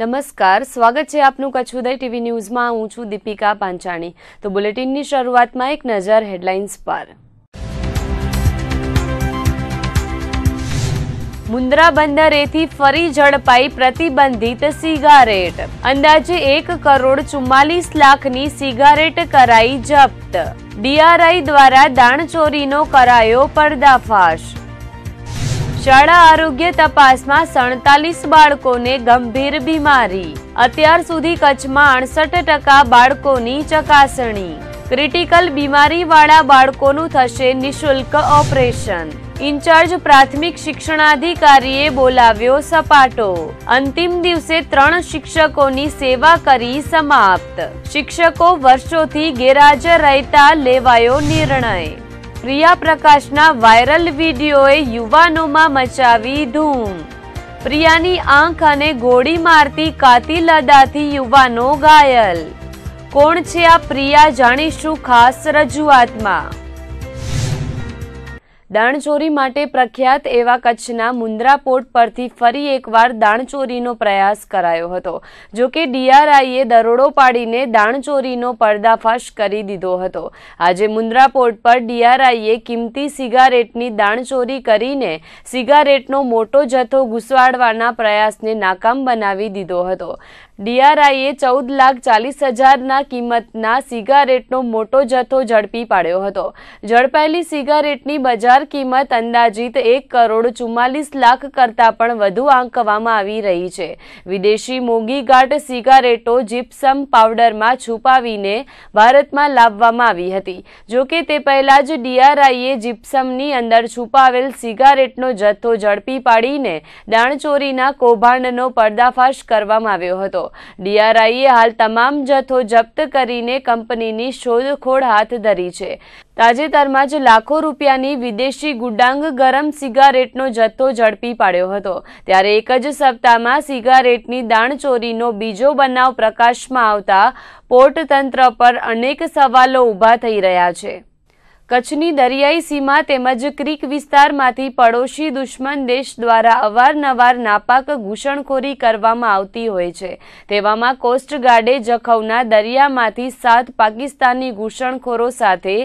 નમસ્કાર સ્વાગત છે આપનું કચ્છ ઉદય ટીવી ન્યૂઝમાં હું છું દીપિકા પાંચાણી તો બુલેટિનની શરૂઆતમાં એક નજર હેડલાઇન્સ પર મુન્દ્રા બંદરેથી ફરી ઝડપાઈ પ્રતિબંધિત સિગારેટ અંદાજે એક કરોડ ચુમ્માલીસ લાખની સિગારેટ કરાઈ જપ્ત ડીઆરઆઈ દ્વારા દાણચોરીનો કરાયો પર્દાફાશ શાળા આરોગ્ય તપાસમાં સડતાલીસ બાળકોને ગંભીર બીમારી અત્યાર સુધી કચ્છમાં અડસઠ ટકા બાળકોની ચકાસણી ક્રિટિકલ બીમારીવાળા બાળકોનું થશે નિઃશુલ્ક ઓપરેશન ઇન્ચાર્જ પ્રાથમિક શિક્ષણાધિકારીએ બોલાવ્યો સપાટો અંતિમ દિવસે ત્રણ શિક્ષકોની સેવા કરી સમાપ્ત શિક્ષકો વર્ષોથી ગેરહાજર રહેતા લેવાયો નિર્ણય પ્રિયા પ્રકાશના વાયરલ વિડીયોએ યુવાનોમાં મચાવી ધૂમ પ્રિયાની આંખ અને ગોળી મારતી કાતિલ અદાથી યુવાનો ઘાયલ કોણ છે આ પ્રિયા જાણીશું ખાસ રજૂઆતમાં દાણચોરી માટે પ્રખ્યાત એવા કચ્છના મુન્દ્રા પોર્ટ પરથી ફરી એકવાર દાણચોરીનો પ્રયાસ કરાયો હતો જો કે ડીઆરઆઈએ દરોડો પાડીને દાણચોરીનો પર્દાફાશ કરી દીધો હતો આજે મુન્દ્રા પોર્ટ પર ડીઆરઆઈએ કિંમતી સિગારેટની દાણચોરી કરીને સિગારેટનો મોટો જથ્થો ઘૂસવાડવાના પ્રયાસને નાકામ બનાવી દીધો હતો ડીઆરઆઈએ ચૌદ લાખ ચાલીસ હજારના કિંમતના સિગારેટનો મોટો જથ્થો ઝડપી પાડ્યો હતો ઝડપાયેલી સિગારેટની બજાર કિંમત અંદાજિત એક કરોડ ચુમ્માલીસ લાખ કરતાં પણ વધુ આંકવામાં આવી રહી છે વિદેશી મોંઘીગાટ સિગારેટો જીપ્સમ પાવડરમાં છુપાવીને ભારતમાં લાવવામાં આવી હતી જોકે તે પહેલાં જ ડીઆરઆઈએ જીપ્સમની અંદર છુપાવેલ સિગારેટનો જથ્થો ઝડપી પાડીને દાણચોરીના કૌભાંડનો પર્દાફાશ કરવામાં આવ્યો હતો ડીઆરઆઈએ હાલ તમામ જથ્થો જપ્ત કરીને કંપનીની શોધખોળ હાથ ધરી છે તાજેતરમાં જ લાખો રૂપિયાની વિદેશી ગુડાંગ ગરમ સિગારેટનો જથ્થો ઝડપી પાડ્યો હતો ત્યારે એક જ સપ્તાહમાં સિગારેટની દાણચોરીનો બીજો બનાવ પ્રકાશમાં આવતા પોર્ટ તંત્ર પર અનેક સવાલો ઊભા થઈ રહ્યા છે કચ્છની દરિયાઈ સીમા તેમજ ક્રિક વિસ્તારમાંથી પડોશી દુશ્મન દેશ દ્વારા અવારનવાર નાપાક ઘૂસણખોરી કરવામાં આવતી હોય છે તેવામાં કોસ્ટગાર્ડે જખૌના દરિયામાંથી સાત પાકિસ્તાની ઘૂસણખોરો સાથે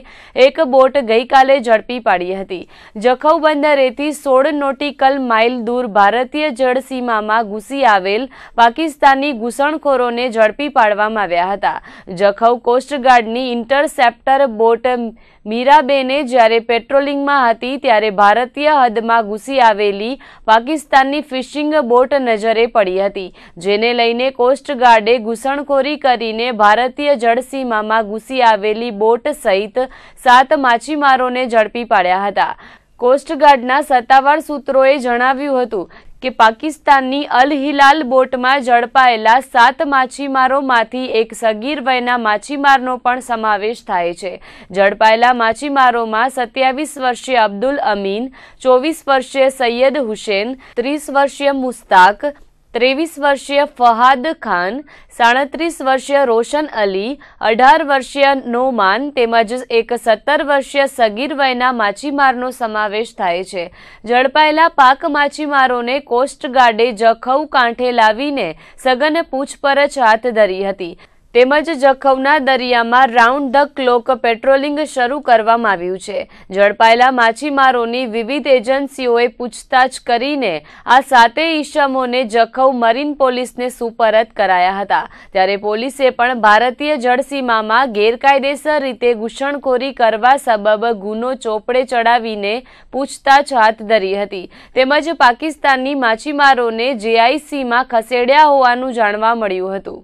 એક બોટ ગઈકાલે ઝડપી પાડી હતી જખૌ બંદરેથી સોળ નોટિકલ માઇલ દૂર ભારતીય જળસીમામાં ઘૂસી આવેલ પાકિસ્તાની ઘૂસણખોરોને ઝડપી પાડવામાં આવ્યા હતા જખૌ કોસ્ટગાર્ડની ઇન્ટરસેપ્ટર બોટ મીરાબેને જ્યારે પેટ્રોલિંગમાં હતી ત્યારે ભારતીય હદમાં ઘૂસી આવેલી પાકિસ્તાનની ફિશિંગ બોટ નજરે પડી હતી જેને લઈને કોસ્ટગાર્ડે ઘૂસણખોરી કરીને ભારતીય જળસીમામાં ઘૂસી આવેલી બોટ સહિત સાત માછીમારોને ઝડપી પાડ્યા હતા કોસ્ટગાર્ડના સત્તાવાર સૂત્રોએ જણાવ્યું હતું કે પાકિસ્તાનની અલ હિલાલ બોટમાં ઝડપાયેલા સાત માછીમારોમાંથી એક સગીર વયના માછીમારનો પણ સમાવેશ થાય છે ઝડપાયેલા માછીમારોમાં સત્યાવીસ વર્ષીય અબ્દુલ અમીન ચોવીસ વર્ષીય સૈયદ હુસેન ત્રીસ વર્ષીય મુસ્તાક ત્રેવીસ વર્ષીય ફહાદ ખાન સાડત્રીસ વર્ષીય રોશન અલી અઢાર વર્ષીય નોમાન તેમજ એક સત્તર વર્ષીય સગીર વયના માછીમારનો સમાવેશ થાય છે ઝડપાયેલા પાક માછીમારોને કોસ્ટગાર્ડે જખૌ કાંઠે લાવીને સઘન પૂછપરછ હાથ ધરી હતી તેમજ જખૌના દરિયામાં રાઉન્ડ ધ ક્લોક પેટ્રોલિંગ શરૂ કરવામાં આવ્યું છે ઝડપાયેલા માછીમારોની વિવિધ એજન્સીઓએ પૂછતાછ કરીને આ સાતેય ઈસમોને જખૌ મરીન પોલીસને સુપરત કરાયા હતા ત્યારે પોલીસે પણ ભારતીય જળસીમામાં ગેરકાયદેસર રીતે ઘૂસણખોરી કરવા સબબ ગુનો ચોપડે ચડાવીને પૂછતાછ હાથ ધરી હતી તેમજ પાકિસ્તાનની માછીમારોને જેઆઈસીમાં ખસેડ્યા હોવાનું જાણવા મળ્યું હતું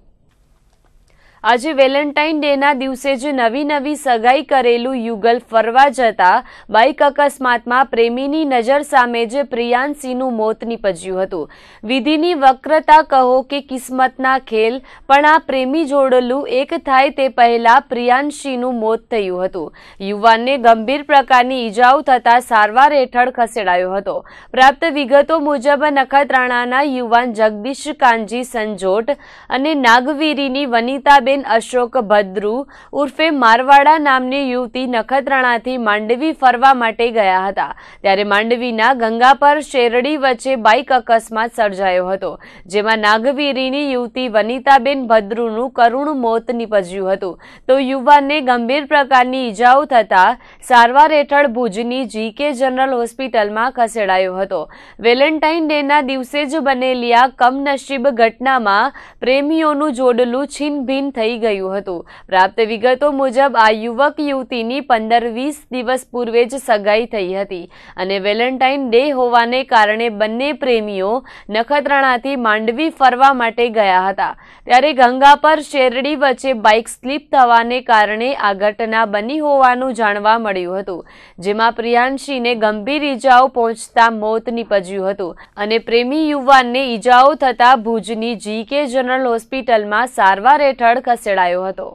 આજે વેલેન્ટાઇન ડેના દિવસે જ નવી નવી સગાઈ કરેલું યુગલ ફરવા જતા બાઇક અકસ્માતમાં પ્રેમીની નજર સામે જ પ્રિયાંશીનું મોત નીપજ્યું હતું વિધિની વક્રતા કહો કે કિસ્મતના ખેલ પણ આ પ્રેમી જોડલું એક થાય તે પહેલા પ્રિયાંશીનું મોત થયું હતું યુવાનને ગંભીર પ્રકારની ઈજાઓ થતાં સારવાર હેઠળ ખસેડાયો હતો પ્રાપ્ત વિગતો મુજબ નખત્રાણાના યુવાન જગદીશ કાનજી સંજોટ અને નાગવીરીની વનિતા મીરાબેન અશોક ભદ્રુ ઉર્ફે મારવાડા નામની યુવતી નખત્રાણાથી માંડવી ફરવા માટે ગયા હતા ત્યારે માંડવીના ગંગાપર શેરડી વચ્ચે બાઇક અકસ્માત સર્જાયો હતો જેમાં નાગવીરીની યુવતી વનિતાબેન ભદ્રુનું કરુણ મોત નીપજ્યું હતું તો યુવાનને ગંભીર પ્રકારની ઈજાઓ થતાં સારવાર હેઠળ ભુજની જીકે જનરલ હોસ્પિટલમાં ખસેડાયો હતો વેલેન્ટાઇન ડેના દિવસે જ બનેલી આ કમનસીબ ઘટનામાં પ્રેમીઓનું જોડલું છિન્નભિન્ન થઈ ગયું હતું પ્રાપ્ત વિગતો મુજબ આ યુવક યુવતીની પંદર વીસ દિવસ પૂર્વે જ સગાઈ થઈ હતી અને વેલેન્ટાઇન ડે હોવાને કારણે બંને પ્રેમીઓ નખત્રાણાથી માંડવી ફરવા માટે ગયા હતા ત્યારે ગંગા પર શેરડી વચ્ચે બાઇક સ્લીપ થવાને કારણે આ ઘટના બની હોવાનું જાણવા મળ્યું હતું જેમાં પ્રિયાંશીને ગંભીર ઈજાઓ પહોંચતા મોત નીપજ્યું હતું અને પ્રેમી યુવાનને ઈજાઓ થતાં ભુજની જીકે જનરલ હોસ્પિટલમાં સારવાર હેઠળ ખસેડાયો હતો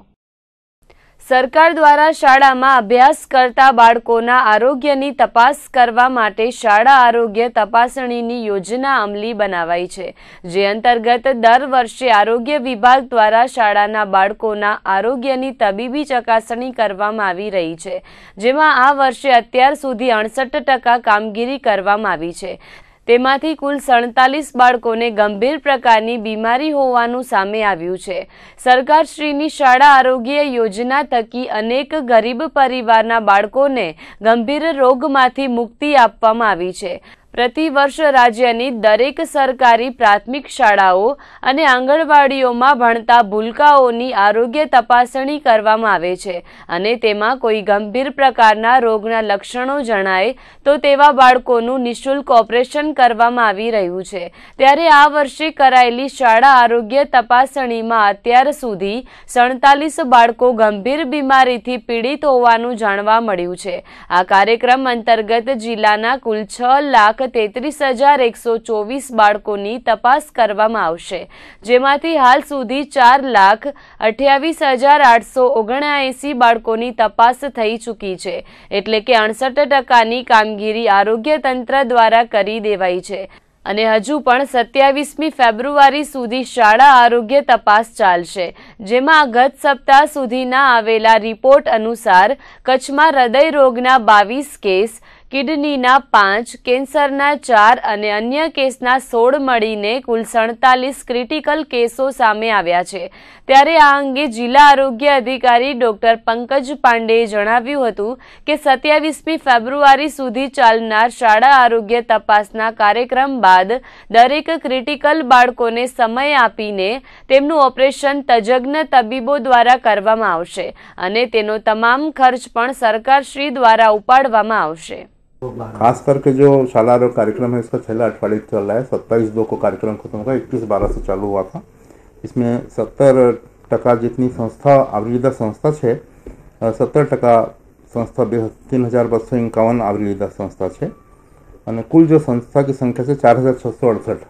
સરકાર દ્વારા શાળામાં અભ્યાસ કરતા બાળકોના આરોગ્યની તપાસ કરવા માટે શાળા આરોગ્ય તપાસણીની યોજના અમલી બનાવાઈ છે જે અંતર્ગત દર વર્ષે આરોગ્ય વિભાગ દ્વારા શાળાના બાળકોના આરોગ્યની તબીબી ચકાસણી કરવામાં આવી રહી છે જેમાં આ વર્ષે અત્યાર સુધી અડસઠ ટકા કામગીરી કરવામાં આવી છે તેમાંથી કુલ સડતાલીસ બાળકોને ગંભીર પ્રકારની બીમારી હોવાનું સામે આવ્યું છે સરકારશ્રીની શાળા આરોગ્ય યોજના થકી અનેક ગરીબ પરિવારના બાળકોને ગંભીર રોગમાંથી મુક્તિ આપવામાં આવી છે પ્રતિવર્ષ રાજ્યની દરેક સરકારી પ્રાથમિક શાળાઓ અને આંગણવાડીઓમાં ભણતા ભૂલકાઓની આરોગ્ય તપાસણી કરવામાં આવે છે અને તેમાં કોઈ ગંભીર પ્રકારના રોગના લક્ષણો જણાય તો તેવા બાળકોનું નિઃશુલ્ક ઓપરેશન કરવામાં આવી રહ્યું છે ત્યારે આ વર્ષે કરાયેલી શાળા આરોગ્ય તપાસણીમાં અત્યાર સુધી સડતાલીસ બાળકો ગંભીર બીમારીથી પીડિત હોવાનું જાણવા મળ્યું છે આ કાર્યક્રમ અંતર્ગત જિલ્લાના કુલ છ લાખ તેત્રીસ હજાર એકસો ચોવીસ બાળકોની તપાસ કરવામાં આવશે જેમાંથી હાલ સુધી ચાર લાખ અઠ્યાવીસ હજાર આઠસો ઓગણએંસી બાળકોની તપાસ થઈ ચૂકી છે એટલે કે અડસઠ ટકાની કામગીરી આરોગ્ય તંત્ર દ્વારા કરી દેવાઈ છે અને હજુ પણ સત્યાવીસમી ફેબ્રુઆરી સુધી શાળા આરોગ્ય તપાસ ચાલશે જેમાં ગત સપ્તાહ સુધીના આવેલા રિપોર્ટ અનુસાર કચ્છમાં હૃદય રોગના બાવીસ કેસ કિડનીના પાંચ કેન્સરના ચાર અને અન્ય કેસના સોળ મળીને કુલ સડતાલીસ ક્રિટિકલ કેસો સામે આવ્યા છે ત્યારે આ અંગે જિલ્લા આરોગ્ય અધિકારી ડોક્ટર પંકજ પાંડેએ જણાવ્યું હતું કે સત્યાવીસમી ફેબ્રુઆરી સુધી ચાલનાર શાળા આરોગ્ય તપાસના કાર્યક્રમ બાદ દરેક ક્રિટિકલ બાળકોને સમય આપીને તેમનું ઓપરેશન તજજ્ઞ તબીબો દ્વારા કરવામાં આવશે અને તેનો તમામ ખર્ચ પણ સરકારશ્રી દ્વારા ઉપાડવામાં આવશે खास करके जो शाला रोग कार्यक्रम है इसका छह अठवाड़े चल रहा है सत्ताईस दो को कार्यक्रम खत्म होगा इक्कीस बारह से चालू हुआ था इसमें सत्तर टका जितनी संस्था आवृदा संस्था है सत्तर टका संस्था तीन हजार बस सौ इक्यावन आवृदा संस्था है और कुल जो संस्था की संख्या है चार हजार छ सौ अड़सठ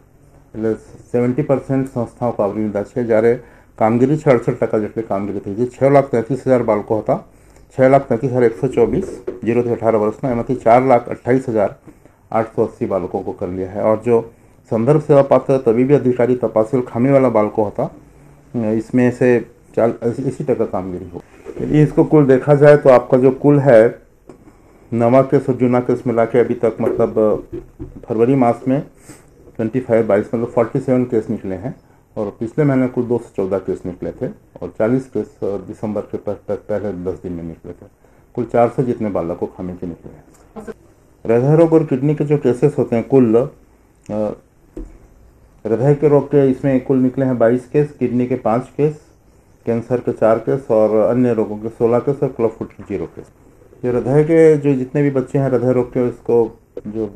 एट सेवंटी परसेंट संस्थाओं का आवृदा है जयरे कामगिरी से अड़सठ टका जितनी कामगिरी थी छः लाख तैंतीस हज़ार बालकों था छः लाख तैंतीस हज़ार एक सौ चौबीस जीरो से अठारह वर्ष में कि चार लाख अट्ठाईस हज़ार आठ सौ अस्सी बालकों को कर लिया है और जो संदर्भ सेवा पात्र भी अधिकारी तपासिल खामी वाला बालकों होता इसमें से चार इसी तरह का कामगिरी हो यदि इसको कुल देखा जाए तो आपका जो कुल है नवा केस और जूना केस मिला के अभी तक मतलब फरवरी मास में ट्वेंटी फाइव बाईस मतलब फोर्टी सेवन केस निकले हैं और पिछले महीने कुल दो सौ चौदह केस निकले थे और चालीस केस दिसंबर के पहले दस दिन में निकले थे कुल चार सौ जितने बालकों को खामी के निकले हैं हृदय रोग और किडनी के जो केसेस होते हैं कुल हृदय के रोग के इसमें कुल निकले हैं बाईस केस किडनी के पाँच केस कैंसर के चार केस और अन्य रोगों के सोलह केस और क्लब फुट के जीरो केस ये हृदय के जो जितने भी बच्चे हैं हृदय रोग के उसको जो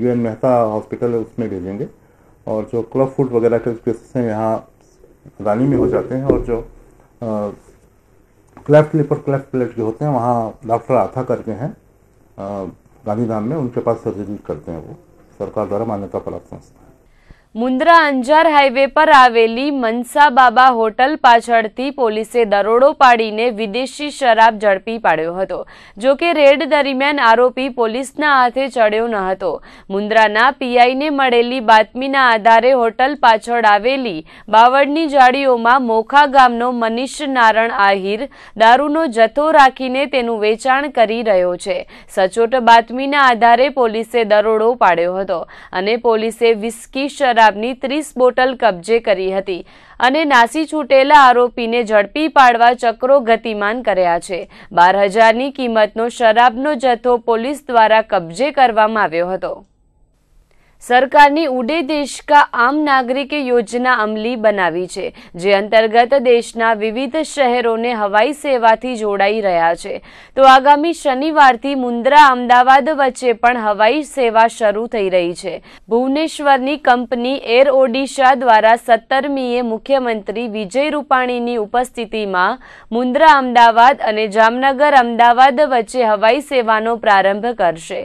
यू एन मेहता हॉस्पिटल है उसमें भेजेंगे और जो क्लब फूड वगैरह के केसेस हैं यहाँ रानी में हो जाते हैं और जो क्लेफ्ट लिप और क्लेफ्ट प्लेट जो होते हैं वहाँ डॉक्टर आथा करके हैं गांधीधाम में उनके पास सर्जरी करते हैं वो सरकार द्वारा मान्यता प्राप्त संस्था મુન્દ્રા અંજાર હાઈવે પર આવેલી મનસા બાબા હોટલ પાછળથી પોલીસે દરોડો પાડીને વિદેશી શરાબ ઝડપી પાડ્યો હતો જો કે રેડ દરમિયાન આરોપી પોલીસના હાથે ચડ્યો ન હતો મુન્દ્રાના પીઆઈને મળેલી બાતમીના આધારે હોટલ પાછળ આવેલી બાવળની જાળીઓમાં મોખા ગામનો મનીષ નારણ આહિર દારૂનો જથ્થો રાખીને તેનું વેચાણ કરી રહ્યો છે સચોટ બાતમીના આધારે પોલીસે દરોડો પાડ્યો હતો અને પોલીસે વિસ્કી શરાબ શરાબની ત્રીસ બોટલ કબજે કરી હતી અને નાસી છૂટેલા આરોપીને ઝડપી પાડવા ચક્રો ગતિમાન કર્યા છે બાર હજારની કિંમતનો શરાબનો જથ્થો પોલીસ દ્વારા કબજે કરવામાં આવ્યો હતો સરકારની ઉડે દેશ કા આમ નાગરિક યોજના અમલી બનાવી છે જે અંતર્ગત દેશના વિવિધ શહેરોને હવાઈ સેવાથી જોડાઈ રહ્યા છે તો આગામી શનિવારથી મુન્દ્રા અમદાવાદ વચ્ચે પણ હવાઈ સેવા શરૂ થઈ રહી છે ભુવનેશ્વરની કંપની એર ઓડિશા દ્વારા સત્તરમીએ મુખ્યમંત્રી વિજય રૂપાણીની ઉપસ્થિતિમાં મુન્દ્રા અમદાવાદ અને જામનગર અમદાવાદ વચ્ચે હવાઈ સેવાનો પ્રારંભ કરશે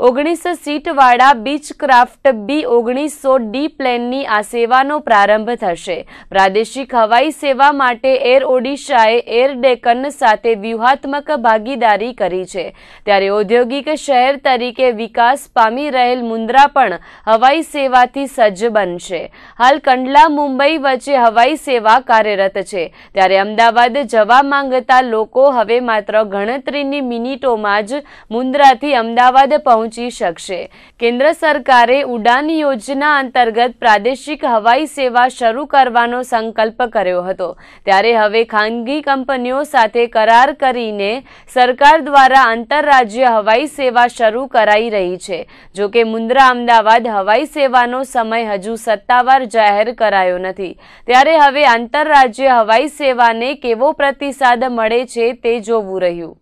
ઓગણીસ સીટવાળા બીચક્રાફ્ટ બી ઓગણીસો ડી પ્લેનની આ સેવાનો પ્રારંભ થશે પ્રાદેશિક હવાઈ સેવા માટે એર ઓડિશાએ એર ડેકન સાથે વ્યૂહાત્મક ભાગીદારી કરી છે ત્યારે ઔદ્યોગિક શહેર તરીકે વિકાસ પામી રહેલ મુન્દ્રા પણ હવાઈ સેવાથી સજ્જ બનશે હાલ કંડલા મુંબઈ વચ્ચે હવાઈ સેવા કાર્યરત છે ત્યારે અમદાવાદ જવા માંગતા લોકો હવે માત્ર ગણતરીની મિનિટોમાં જ મુન્દ્રાથી અમદાવાદ પહોંચી પહોંચી શકશે કેન્દ્ર સરકારે ઉડાન યોજના અંતર્ગત પ્રાદેશિક હવાઈ સેવા શરૂ કરવાનો સંકલ્પ કર્યો હતો ત્યારે હવે ખાનગી કંપનીઓ સાથે કરાર કરીને સરકાર દ્વારા આંતરરાજ્ય હવાઈ સેવા શરૂ કરાઈ રહી છે જોકે મુન્દ્રા અમદાવાદ હવાઈ સેવાનો સમય હજુ સત્તાવાર જાહેર કરાયો નથી ત્યારે હવે આંતરરાજ્ય હવાઈ સેવાને કેવો પ્રતિસાદ મળે છે તે જોવું રહ્યું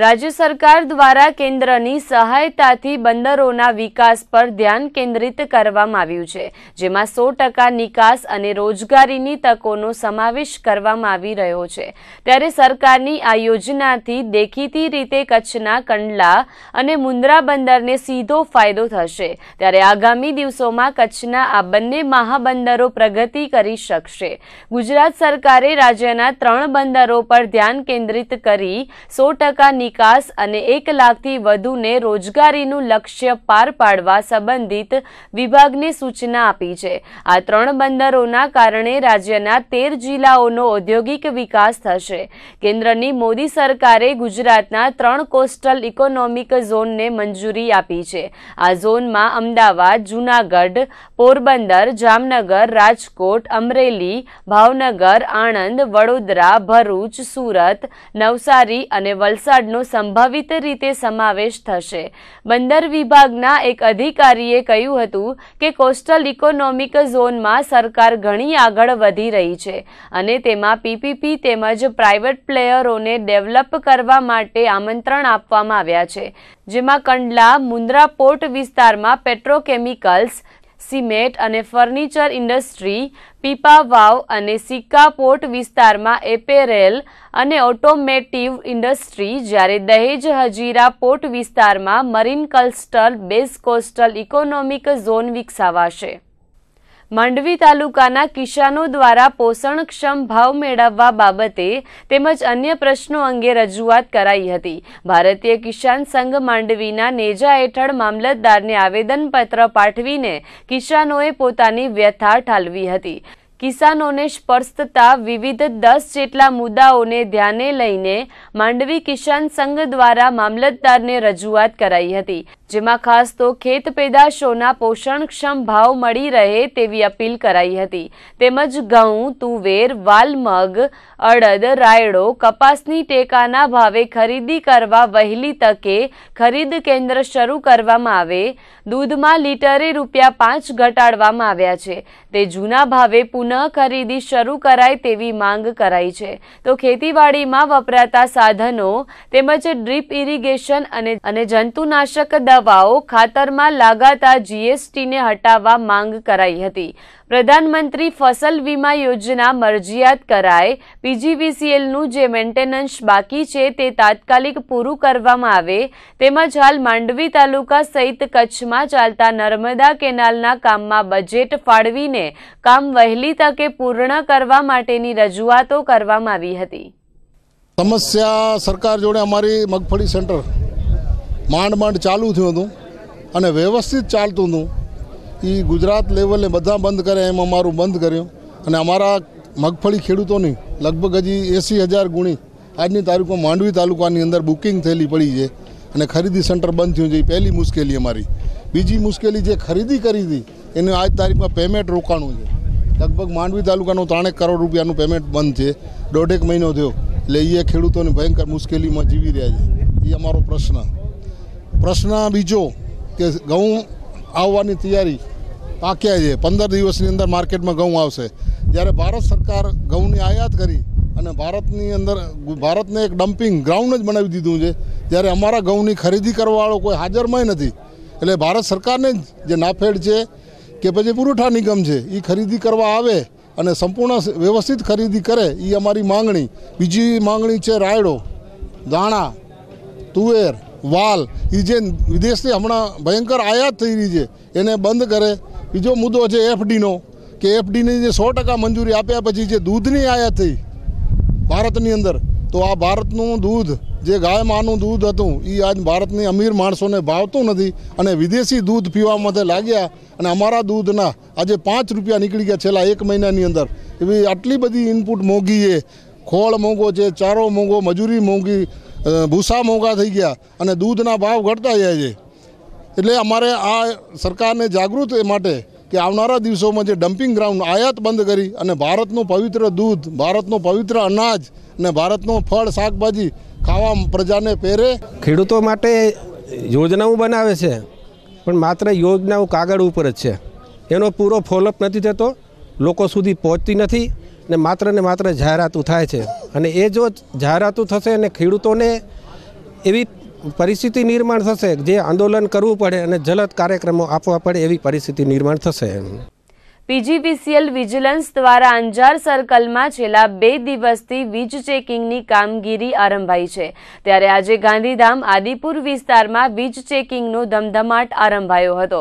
રાજ્ય સરકાર દ્વારા કેન્દ્રની સહાયતાથી બંદરોના વિકાસ પર ધ્યાન કેન્દ્રિત કરવામાં આવ્યું છે જેમાં સો ટકા નિકાસ અને રોજગારીની તકોનો સમાવેશ કરવામાં આવી રહ્યો છે ત્યારે સરકારની આ યોજનાથી દેખીતી રીતે કચ્છના કંડલા અને મુન્દ્રા બંદરને સીધો ફાયદો થશે ત્યારે આગામી દિવસોમાં કચ્છના આ બંને મહાબંદરો પ્રગતિ કરી શકશે ગુજરાત સરકારે રાજ્યના ત્રણ બંદરો પર ધ્યાન કેન્દ્રિત કરી સો ટકા નિકાસ અને એક લાખથી વધુને રોજગારીનું લક્ષ્ય પાર પાડવા સંબંધિત વિભાગને સૂચના આપી છે આ ત્રણ બંદરોના કારણે રાજ્યના તેર જિલ્લાઓનો ઔદ્યોગિક વિકાસ થશે કેન્દ્રની મોદી સરકારે ગુજરાતના ત્રણ કોસ્ટલ ઇકોનોમિક ઝોનને મંજૂરી આપી છે આ ઝોનમાં અમદાવાદ જૂનાગઢ પોરબંદર જામનગર રાજકોટ અમરેલી ભાવનગર આણંદ વડોદરા ભરૂચ સુરત નવસારી અને વલસાડ કામનો સંભવિત રીતે સમાવેશ થશે બંદર વિભાગના એક અધિકારીએ કહ્યું હતું કે કોસ્ટલ ઇકોનોમિક ઝોનમાં સરકાર ઘણી આગળ વધી રહી છે અને તેમાં પીપીપી તેમજ પ્રાઇવેટ પ્લેયરોને ડેવલપ કરવા માટે આમંત્રણ આપવામાં આવ્યા છે જેમાં કંડલા મુન્દ્રા પોર્ટ વિસ્તારમાં પેટ્રોકેમિકલ્સ સિમેન્ટ અને ફર્નિચર ઇન્ડસ્ટ્રી પીપાવાવ અને સિક્કા પોર્ટ વિસ્તારમાં એપેરેલ અને ઓટોમેટિવ ઇન્ડસ્ટ્રી જ્યારે દહેજ હજીરા પોર્ટ વિસ્તારમાં marine cluster base coastal economic zone વિકસાવાશે માંડવી તાલુકાના કિસાનો દ્વારા પોષણક્ષમ ભાવ મેળવવા બાબતે તેમજ અન્ય પ્રશ્નો અંગે રજૂઆત કરાઈ હતી ભારતીય કિસાન સંઘ માંડવીના નેજા હેઠળ મામલતદારને આવેદનપત્ર પાઠવીને કિસાનોએ પોતાની વ્યથા ઠાલવી હતી કિસાનોને સ્પર્શતા વિવિધ દસ જેટલા મુદ્દાઓને ધ્યાને લઈને માંડવી કિસાન સંઘ દ્વારા મામલતદારને રજૂઆત કરાઈ હતી જેમાં ખાસ તો ખેત પેદાશોના પોષણક્ષમ ભાવ મળી રહે તેવી અપીલ કરાઈ હતી તેમજ ઘઉં તુવેર વાલ મગ અડદ રાયડો કપાસની ટેકાના ભાવે ખરીદી કરવા વહેલી તકે ખરીદ કેન્દ્ર શરૂ કરવામાં આવે દૂધમાં લીટરે રૂપિયા પાંચ ઘટાડવામાં આવ્યા છે તે જૂના ભાવે પુનઃ ન ખરીદી શરૂ કરાય તેવી માંગ કરાઈ છે તો ખેતીવાડીમાં વપરાતા સાધનો તેમજ ડ્રીપ ઇરિગેશન અને અને જંતુનાશક દવાઓ ખાતરમાં લાગાતા જીએસટીને હટાવવા માંગ કરાઈ હતી પ્રધાનમંત્રી ફસલ વીમા યોજના મરજીયાત કરાય પીજીવીસીએલનું જે મેન્ટેનન્સ બાકી છે તે તાત્કાલિક પૂરું કરવામાં આવે તેમજ હાલ માંડવી તાલુકા સહિત કચ્છમાં ચાલતા નર્મદા કેનાલના કામમાં બજેટ ફાળવીને કામ વહેલી તકે પૂર્ણ કરવા માટેની રજૂઆતો કરવામાં આવી હતી સમસ્યા સરકાર જોડે અમારી મગફળી સેન્ટર માંડ માંડ ચાલુ થયું હતું અને વ્યવસ્થિત ચાલતું હતું એ ગુજરાત લેવલે બધા બંધ કરે એમ અમારું બંધ કર્યું અને અમારા મગફળી ખેડૂતોની લગભગ હજી એંસી હજાર ગુણી આજની તારીખમાં માંડવી તાલુકાની અંદર બુકિંગ થયેલી પડી છે અને ખરીદી સેન્ટર બંધ થયું છે એ પહેલી મુશ્કેલી અમારી બીજી મુશ્કેલી જે ખરીદી કરી હતી એનું આજ તારીખમાં પેમેન્ટ રોકાણું છે લગભગ માંડવી તાલુકાનું ત્રણેક કરોડ રૂપિયાનું પેમેન્ટ બંધ છે દોઢેક મહિનો થયો એટલે એ ખેડૂતોને ભયંકર મુશ્કેલીમાં જીવી રહ્યા છે એ અમારો પ્રશ્ન પ્રશ્ન બીજો કે ઘઉં આવવાની તૈયારી પાક્યા છે પંદર દિવસની અંદર માર્કેટમાં ઘઉં આવશે જ્યારે ભારત સરકાર ઘઉંની આયાત કરી અને ભારતની અંદર ભારતને એક ડમ્પિંગ ગ્રાઉન્ડ જ બનાવી દીધું છે ત્યારે અમારા ઘઉંની ખરીદી કરવાવાળો કોઈ હાજરમાં નથી એટલે ભારત સરકારને જે નાફેડ છે કે પછી પુરવઠા નિગમ છે એ ખરીદી કરવા આવે અને સંપૂર્ણ વ્યવસ્થિત ખરીદી કરે એ અમારી માંગણી બીજી માંગણી છે રાયડો દાણા તુવેર વાલ એ જે વિદેશથી હમણાં ભયંકર આયાત થઈ રહી છે એને બંધ કરે બીજો મુદ્દો છે એફડીનો કે એફડીની જે સો ટકા મંજૂરી આપ્યા પછી જે દૂધની આયાત થઈ ભારતની અંદર તો આ ભારતનું દૂધ જે ગાય માનું દૂધ હતું એ આજ ભારતની અમીર માણસોને ભાવતું નથી અને વિદેશી દૂધ પીવા માટે લાગ્યા અને અમારા દૂધના આજે પાંચ રૂપિયા નીકળી ગયા છેલ્લા એક મહિનાની અંદર એવી આટલી બધી ઇનપુટ મોંઘી છે ખોળ મોંઘો છે ચારો મોંઘો મજૂરી મોંઘી ભૂસા મોંઘા થઈ ગયા અને દૂધના ભાવ ઘટતા જાય છે એટલે અમારે આ સરકારને જાગૃત એ માટે કે આવનારા દિવસોમાં જે ડમ્પિંગ ગ્રાઉન્ડ આયાત બંધ કરી અને ભારતનું પવિત્ર દૂધ ભારતનું પવિત્ર અનાજ અને ભારતનું ફળ શાકભાજી ખાવા પ્રજાને પહેરે ખેડૂતો માટે યોજનાઓ બનાવે છે પણ માત્ર યોજનાઓ કાગળ ઉપર જ છે એનો પૂરો ફોલોઅપ નથી થતો લોકો સુધી પહોંચતી નથી ને માત્ર ને માત્ર જાહેરાતું થાય છે અને એ જો જાહેરાતો થશે અને ખેડૂતોને એવી પરિસ્થિતિ નિર્માણ થશે જે આંદોલન કરવું પડે અને જલદ કાર્યક્રમો આપવા પડે એવી પરિસ્થિતિ નિર્માણ થશે પીજીવીસીએલ વિજિલન્સ દ્વારા અંજાર સર્કલમાં છેલ્લા બે દિવસથી વીજ ચેકિંગની કામગીરી આરંભાઈ છે ત્યારે આજે ગાંધીધામ આદિપુર વિસ્તારમાં વીજ ચેકિંગનો ધમધમાટ આરંભાયો હતો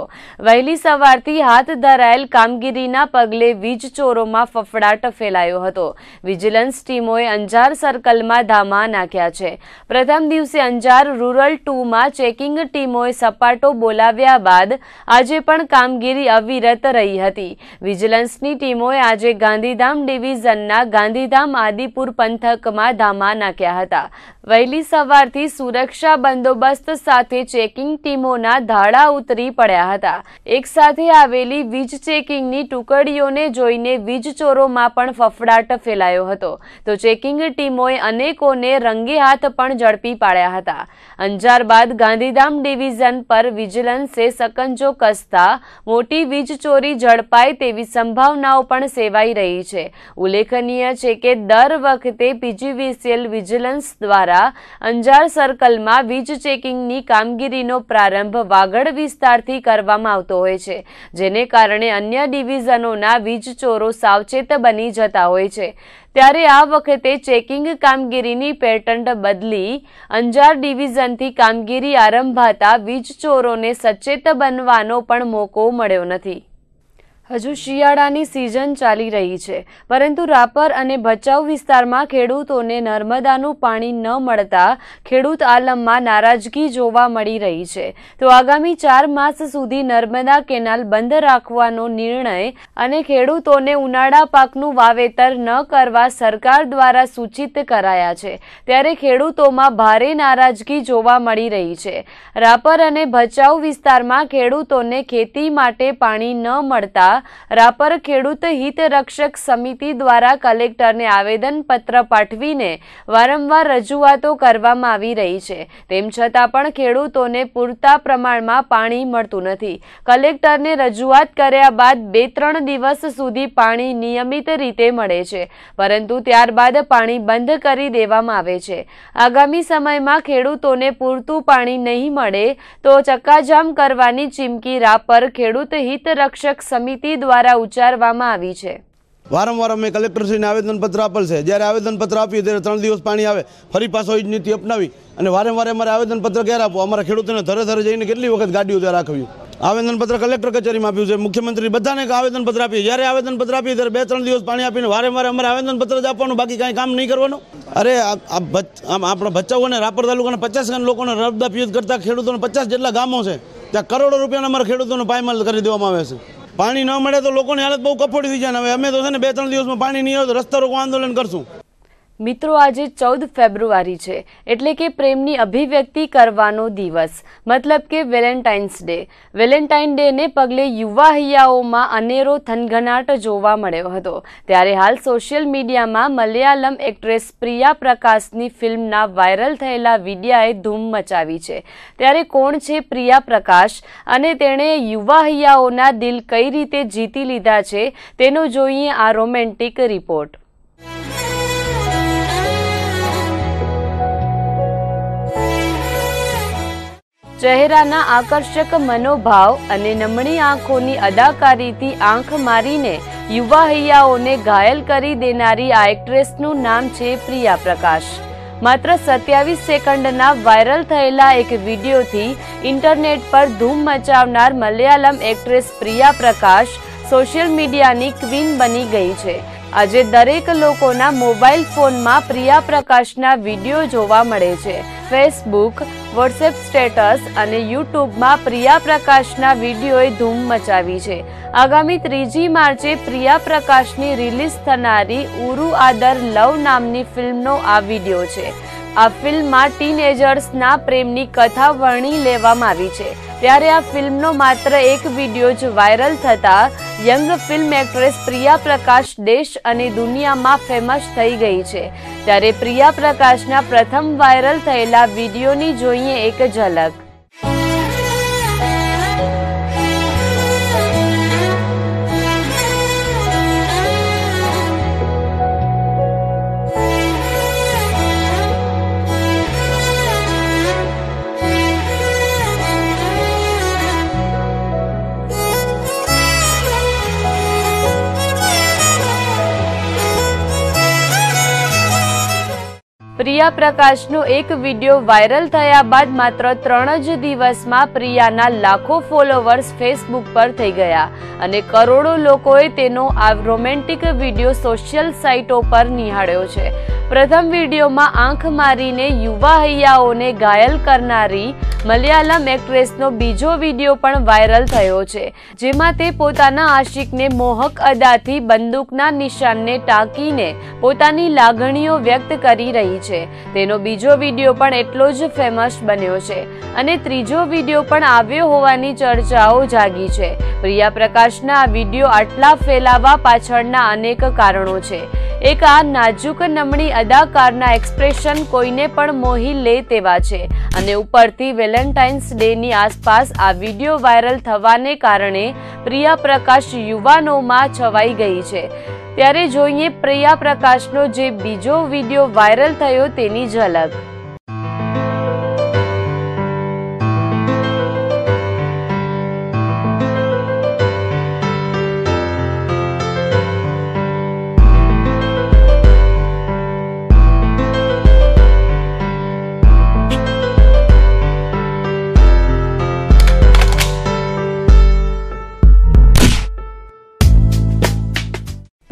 વહેલી સવારથી હાથ ધરાયેલ કામગીરીના પગલે વીજ ચોરોમાં ફફડાટ ફેલાયો હતો વિજિલન્સ ટીમોએ અંજાર સર્કલમાં ધામા નાખ્યા છે પ્રથમ દિવસે અંજાર રૂરલ ટુમાં ચેકિંગ ટીમોએ સપાટો બોલાવ્યા બાદ આજે પણ કામગીરી અવિરત રહી હતી વિજિલન્સની ટીમોએ આજે ગાંધીધામ ડિવિઝનના ગાંધીધામ આદિપુર પંથકમાં ધામા નાખ્યા હતા વહેલી સવારથી સુરક્ષા બંદોબસ્ત સાથે ચેકિંગ ટીમોના ધાડા ઉતરી પડ્યા હતા એક સાથે આવેલી વીજ ચેકિંગની ટુકડીઓને જોઈને વીજચોરોમાં પણ ફફડાટ ફેલાયો હતો તો ચેકિંગ ટીમોએ અનેકોને રંગે હાથ પણ ઝડપી પાડ્યા હતા અંજાર બાદ ગાંધીધામ ડિવિઝન પર વિજિલન્સે સકંજો કસતા મોટી વીજ ચોરી ઝડપાઈ તેવી સંભાવનાઓ પણ સેવાઈ રહી છે ઉલ્લેખનીય છે કે દર વખતે પીજીવીસીએલ વિજિલન્સ દ્વારા અંજાર સર્કલમાં વીજ ચેકિંગની કામગીરીનો પ્રારંભ વાગડ વિસ્તારથી કરવામાં આવતો હોય છે જેને કારણે અન્ય ડિવિઝનોના વીજ ચોરો સાવચેત બની જતા હોય છે ત્યારે આ વખતે ચેકિંગ કામગીરીની પેટર્ન બદલી અંજાર ડિવિઝનથી કામગીરી આરંભાતા વીજ ચોરોને સચેત બનવાનો પણ મોકો મળ્યો નથી હજુ શિયાળાની સિઝન ચાલી રહી છે પરંતુ રાપર અને ભચાઉ વિસ્તારમાં ખેડૂતોને નર્મદાનું પાણી ન મળતા ખેડૂત આલમમાં નારાજગી જોવા મળી રહી છે તો આગામી ચાર માસ સુધી નર્મદા કેનાલ બંધ રાખવાનો નિર્ણય અને ખેડૂતોને ઉનાળા પાકનું વાવેતર ન કરવા સરકાર દ્વારા સૂચિત કરાયા છે ત્યારે ખેડૂતોમાં ભારે નારાજગી જોવા મળી રહી છે રાપર અને ભચાઉ વિસ્તારમાં ખેડૂતોને ખેતી માટે પાણી ન મળતા રાપર ખેડૂત હિત રક્ષક સમિતિ દ્વારા કલેક્ટરને આવેદનપત્ર પાઠવીને વારંવાર રજૂઆતો કરવામાં આવી રહી છે તેમ છતાં પણ ખેડૂતોને પૂરતા પ્રમાણમાં પાણી મળતું નથી કલેક્ટરને રજૂઆત કર્યા બાદ બે ત્રણ દિવસ સુધી પાણી નિયમિત રીતે મળે છે પરંતુ ત્યારબાદ પાણી બંધ કરી દેવામાં આવે છે આગામી સમયમાં ખેડૂતોને પૂરતું પાણી નહીં મળે તો ચક્કાજામ કરવાની ચીમકી રાપર ખેડૂત હિત રક્ષક સમિતિ સમિતિ દ્વારા ઉચ્ચારવામાં આવી છે વારંવાર અમે કલેક્ટરશ્રીને આવેદનપત્ર આપેલ છે જ્યારે આવેદનપત્ર આપીએ ત્યારે ત્રણ દિવસ પાણી આવે ફરી પાછો એ જ નીતિ અપનાવી અને વારંવાર અમારે આવેદનપત્ર ક્યારે આપવું અમારા ખેડૂતોને ધરે ધરે જઈને કેટલી વખત ગાડીઓ ત્યાં રાખવી આવેદનપત્ર કલેક્ટર કચેરીમાં આપ્યું છે મુખ્યમંત્રી બધાને આવેદનપત્ર આપીએ જ્યારે આવેદનપત્ર આપીએ ત્યારે બે ત્રણ દિવસ પાણી આપીને વારંવાર અમારે આવેદનપત્ર જ આપવાનું બાકી કાંઈ કામ નહીં કરવાનું અરે આપણા ભચાઓને રાપર તાલુકાના પચાસ ગામ લોકોને રબદા પીએચ કરતા ખેડૂતોને પચાસ જેટલા ગામો છે ત્યાં કરોડો રૂપિયાના અમારા ખેડૂતોને પાયમાલ કરી દેવામાં આવે છે પાણી ન મળે તો લોકોની હાલત બહુ કફોડી થઈ જાય હવે અમે તો છે ને બે ત્રણ દિવસમાં પાણી નહીં આવે તો રસ્તા રોકો આંદોલન કરશું મિત્રો આજે ચૌદ ફેબ્રુઆરી છે એટલે કે પ્રેમની અભિવ્યક્તિ કરવાનો દિવસ મતલબ કે વેલેન્ટાઇન્સ ડે વેલેન્ટાઇન ડેને પગલે યુવા હૈયાઓમાં અનેરો થનઘનાટ જોવા મળ્યો હતો ત્યારે હાલ સોશિયલ મીડિયામાં મલયાલમ એક્ટ્રેસ પ્રિયા પ્રકાશની ફિલ્મના વાયરલ થયેલા વિડિયાએ ધૂમ મચાવી છે ત્યારે કોણ છે પ્રિયા પ્રકાશ અને તેણે યુવા હૈયાઓના દિલ કઈ રીતે જીતી લીધા છે તેનો જોઈએ આ રોમેન્ટિક રિપોર્ટ ચહેરાના આકર્ષક મનોભાવ અને નમણી આંખોની અદાકારીથી આંખ મારીને યુવા હૈયાઓને ઘાયલ કરી દેનારી આ એક્ટ્રેસનું નામ છે પ્રિયા પ્રકાશ માત્ર સત્યાવીસ સેકન્ડના વાયરલ થયેલા એક વિડીયોથી ઇન્ટરનેટ પર ધૂમ મચાવનાર મલયાલમ એક્ટ્રેસ પ્રિયા પ્રકાશ સોશિયલ મીડિયાની ક્વીન બની ગઈ છે આજે દરેક લોકોના મોબાઈલ ફોનમાં પ્રિયા પ્રકાશના વિડીયો જોવા મળે છે ફેસબુક વોટ્સએપ સ્ટેટસ અને યુટ્યુબમાં પ્રિયા પ્રકાશના વિડીયોએ ધૂમ મચાવી છે આગામી ત્રીજી માર્ચે પ્રિયા પ્રકાશની રિલીઝ થનારી ઉરુ આદર લવ નામની ફિલ્મનો આ વિડીયો છે આ ફિલ્મમાં ટીનેજર્સના પ્રેમની કથા વર્ણી લેવામાં આવી છે ત્યારે આ ફિલ્મનો માત્ર એક વિડીયો જ વાયરલ થતા young film actress Priya Prakash દેશ અને દુનિયામાં ફેમસ થઈ ગઈ છે ત્યારે પ્રિયા પ્રકાશના પ્રથમ વાયરલ થયેલા વિડીયોની જોઈએ એક ઝલક પ્રિયા પ્રકાશનો એક વિડીયો વાયરલ થયા બાદ માત્ર ત્રણ જ દિવસમાં પ્રિયાના લાખો ફોલોવર્સ ફેસબુક પર થઈ ગયા અને કરોડો લોકોએ તેનો આ રોમેન્ટિક વિડીયો સોશિયલ સાઇટો પર નિહાળ્યો છે પ્રથમ વિડીયોમાં આંખ મારીને યુવા હૈયાઓને ઘાયલ કરનારી મલયાલમ એક્ટ્રેસનો બીજો વિડીયો પણ વાયરલ થયો છે જેમાં તે પોતાના આશિકને મોહક અદાથી બંદૂકના નિશાનને ટાંકીને પોતાની લાગણીઓ વ્યક્ત કરી રહી છે તેનો બીજો વિડીયો પણ એટલો જ ફેમસ બન્યો છે અને ત્રીજો વિડીયો પણ આવ્યો હોવાની ચર્ચાઓ જાગી છે પ્રિયા પ્રકાશના આ વિડીયો આટલા ફેલાવા પાછળના અનેક કારણો છે એક આ નાજુક નમણી અદાકારના એક્સપ્રેશન કોઈને પણ મોહી લે તેવા છે અને ઉપરથી વેલેન્ટાઇન્સ ડેની આસપાસ આ વિડીયો વાયરલ થવાને કારણે પ્રિયા પ્રકાશ યુવાનોમાં છવાઈ ગઈ છે ત્યારે જોઈએ પ્રિયા પ્રકાશનો જે બીજો વિડીયો વાયરલ થયો તેની ઝલક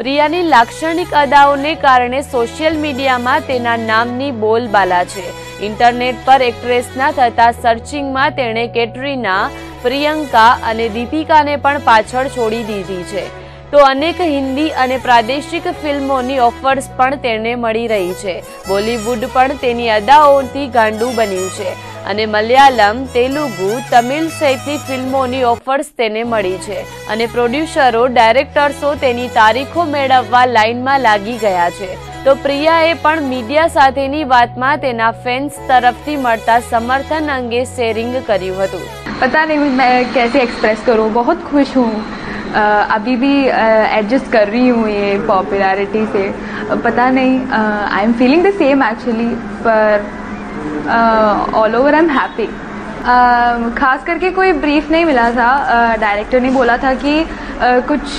પ્રિયાની લાક્ષણિક અદાઓને કારણે સોશિયલ મીડિયામાં તેના નામની બોલબાલા છે ઇન્ટરનેટ પર એક્ટ્રેસના થતા સર્ચિંગમાં તેણે કેટરીના પ્રિયંકા અને દીપિકાને પણ પાછળ છોડી દીધી છે તો અનેક હિન્દી અને પ્રાદેશિક ફિલ્મોની ઓફર્સ પણ તેને મળી રહી છે બોલિવૂડ પણ તેની અદાઓથી ગાંડું બન્યું છે અને મલયાલમ તેલુગુ તમિલ સહિતની ફિલ્મોની ઓફર્સ તેને મળી છે અને પ્રોડ્યુસરો ડાયરેક્ટર્સો તેની તારીખો મેળવવા લાઇનમાં લાગી ગયા છે તો પ્રિયાએ પણ મીડિયા સાથેની વાતમાં તેના ફેન્સ તરફથી મળતા સમર્થન અંગે શેરિંગ કર્યું હતું પતા નહીં મેં કેસે એક્સપ્રેસ કરું બહુ ખુશ હું અભી भी એડજસ્ટ कर रही हूँ ये पॉपुलैरिटी से पता नहीं I am feeling the same actually पर all over I am happy खास करके कोई ब्रीफ नहीं मिला था डायरेक्टर uh, ने बोला था कि uh, कुछ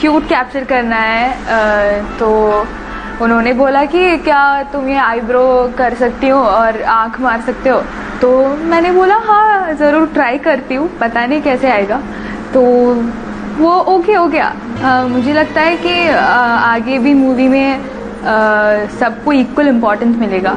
क्यूट uh, कैप्चर करना है uh, तो उन्होंने बोला कि क्या तुम ये आईब्रो कर सकती हो और आँख मार सकते हो तो मैंने बोला हाँ ज़रूर ट्राई करती हूँ पता नहीं कैसे आएगा तो वो ओके हो गया uh, मुझे लगता है कि आ, आगे भी मूवी में सबको इक्वल इम्पोर्टेंस मिलेगा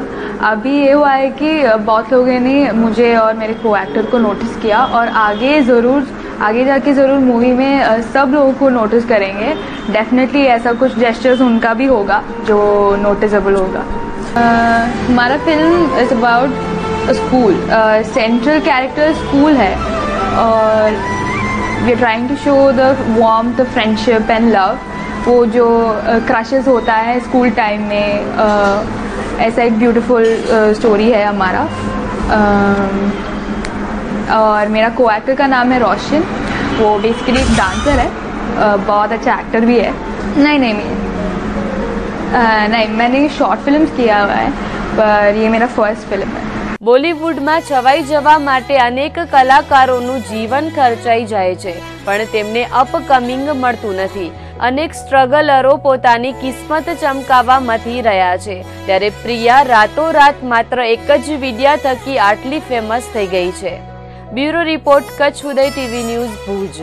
अभी ये हुआ है कि बहुत लोगों ने मुझे और मेरे को एक्टर को नोटिस किया और आगे ज़रूर आगे जाके ज़रूर मूवी में सब लोगों को नोटिस करेंगे डेफिनेटली ऐसा कुछ जेस्टर्स उनका भी होगा जो नोटिसबल होगा हमारा film is about school central character school है और we are trying to show the warm the friendship and love वो जो क्रशेस uh, होता है स्कूल टाइम में uh, ऐसा एक ब्यूटीफुल स्टोरी है हमारा और मेरा को एक्टर का नाम है रोशन वो बेसिकली एक डांसर है बहुत अच्छा एक्टर भी है नहीं नहीं मैं नहीं मैंने शॉर्ट फिल्म किया हुआ है पर ये मेरा फर्स्ट फिल्म है बॉलीवुड में छवाई जवाक कलाकारों जीवन खर्चाई जाए જાય છે પણ તેમને અનેક સ્ટ્રગલરો પોતાની કિસ્મત ચમકાવવા મથી રહ્યા છે ત્યારે પ્રિયા રાતોરાત માત્ર એક જ વિડિયા થકી આટલી ફેમસ થઈ ગઈ છે bureau report Kutch Uday TV news Bhuj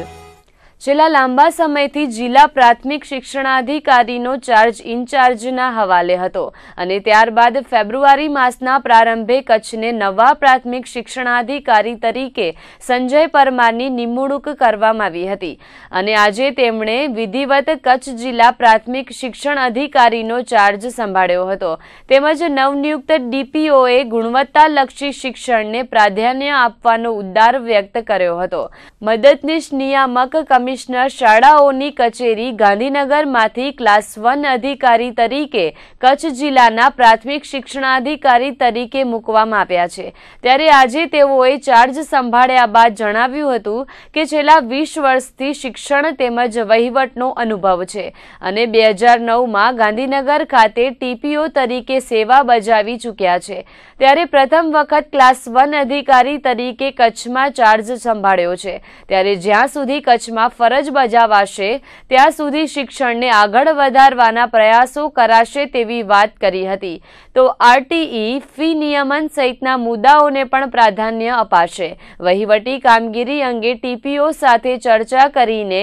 છેલ્લા લાંબા સમયથી જિલ્લા પ્રાથમિક શિક્ષણાધિકારીનો ચાર્જ ઇન્ચાર્જના હવાલે હતો અને ત્યારબાદ ફેબ્રુઆરી માસના પ્રારંભે કચ્છને નવા પ્રાથમિક શિક્ષણાધિકારી તરીકે સંજય પરમારની નિમણૂક કરવામાં આવી હતી અને આજે તેમણે વિધિવત કચ્છ જિલ્લા પ્રાથમિક શિક્ષણ અધિકારીનો ચાર્જ સંભાળ્યો હતો તેમજ નવનિયુક્ત ડીપીઓએ ગુણવત્તાલક્ષી શિક્ષણને પ્રાધાન્ય આપવાનો ઉદ્દાર વ્યક્ત કર્યો હતો મદદનીશ નિયામક કમિશન કમિશનર શાળાઓની કચેરી ગાંધીનગરમાંથી ક્લાસ વન અધિકારી તરીકે કચ્છ જિલ્લાના પ્રાથમિક શિક્ષણાધિકારી તરીકે મૂકવામાં આવ્યા છે ત્યારે આજે તેઓએ ચાર્જ સંભાળ્યા બાદ જણાવ્યું હતું કે છેલ્લા વીસ વર્ષથી શિક્ષણ તેમજ વહીવટનો અનુભવ છે અને બે હજાર નવમાં ગાંધીનગર ખાતે ટીપીઓ તરીકે સેવા બજાવી ચૂક્યા છે ત્યારે પ્રથમ વખત ક્લાસ વન અધિકારી તરીકે કચ્છમાં ચાર્જ સંભાળ્યો છે ત્યારે જ્યાં સુધી કચ્છમાં ફરજ બજાવાશે ત્યાં સુધી શિક્ષણને આગળ વધારવાના પ્રયાસો કરાશે તેવી વાત કરી હતી તો આરટીઈ ફી નિયમન સહિતના મુદ્દાઓને પણ પ્રાધાન્ય અપાશે વહીવટી કામગીરી અંગે ટીપીઓ સાથે ચર્ચા કરીને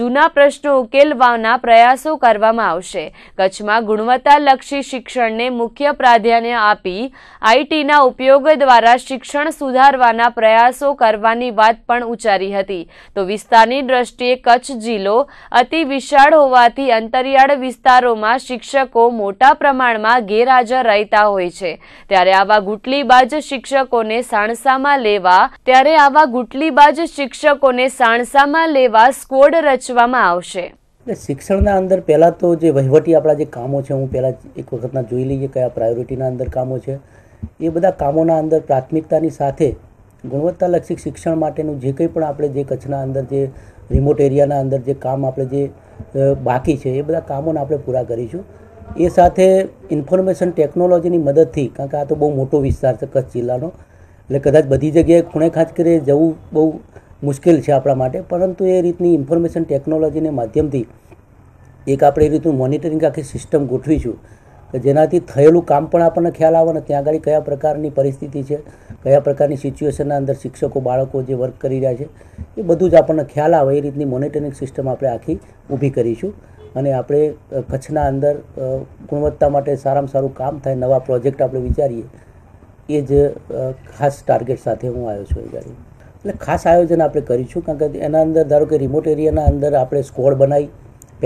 જૂના પ્રશ્નો ઉકેલવાના પ્રયાસો કરવામાં આવશે કચ્છમાં ગુણવત્તાલક્ષી શિક્ષણને મુખ્ય પ્રાધાન્ય આપી આઈટીના ઉપયોગ દ્વારા શિક્ષણ સુધારવાના પ્રયાસો કરવાની વાત પણ ઉચ્ચારી હતી તો વિસ્તારની દ્રષ્ટિ દ્રષ્ટિએ કચ્છ જિલ્લો અતિ વિશાળ હોવાથી અંતરિયાળ વિસ્તારોમાં શિક્ષકો મોટા પ્રમાણમાં ગેરહાજર રહેતા હોય છે ત્યારે આવા ગુટલીબાજ શિક્ષકોને સાણસામાં લેવા ત્યારે આવા ગુટલીબાજ શિક્ષકોને સાણસામાં લેવા સ્કોડ રચવામાં આવશે એટલે શિક્ષણના અંદર પહેલાં તો જે વહીવટી આપણા જે કામો છે હું પહેલાં એક વખતના જોઈ લઈએ કયા પ્રાયોરિટીના અંદર કામો છે એ બધા કામોના અંદર પ્રાથમિકતાની સાથે ગુણવત્તાલક્ષી શિક્ષણ માટેનું જે કંઈ પણ આપણે જે કચ્છના અંદર જે રિમોટ એરિયાના અંદર જે કામ આપણે જે બાકી છે એ બધા કામોને આપણે પૂરા કરીશું એ સાથે ઇન્ફોર્મેશન ટેકનોલોજીની મદદથી કારણ કે આ તો બહુ મોટો વિસ્તાર છે કચ્છ જિલ્લાનો એટલે કદાચ બધી જગ્યાએ ખૂણે ખાંચ કરી જવું બહુ મુશ્કેલ છે આપણા માટે પરંતુ એ રીતની ઇન્ફોર્મેશન ટેકનોલોજીને માધ્યમથી એક આપણે એ રીતનું મોનિટરિંગ આખી સિસ્ટમ ગોઠવીશું જેનાથી થયેલું કામ પણ આપણને ખ્યાલ આવે ને ત્યાં આગળ કયા પ્રકારની પરિસ્થિતિ છે કયા પ્રકારની સિચ્યુએશનના અંદર શિક્ષકો બાળકો જે વર્ક કરી રહ્યા છે એ બધું જ આપણને ખ્યાલ આવે એ રીતની મોનિટરિંગ સિસ્ટમ આપણે આખી ઊભી કરીશું અને આપણે કચ્છના અંદર ગુણવત્તા માટે સારામાં સારું કામ થાય નવા પ્રોજેક્ટ આપણે વિચારીએ એ જ ખાસ ટાર્ગેટ સાથે હું આવ્યો છું એ ગાડી એટલે ખાસ આયોજન આપણે કરીશું કારણ કે એના અંદર ધારો કે રિમોટ એરિયાના અંદર આપણે સ્કોડ બનાવી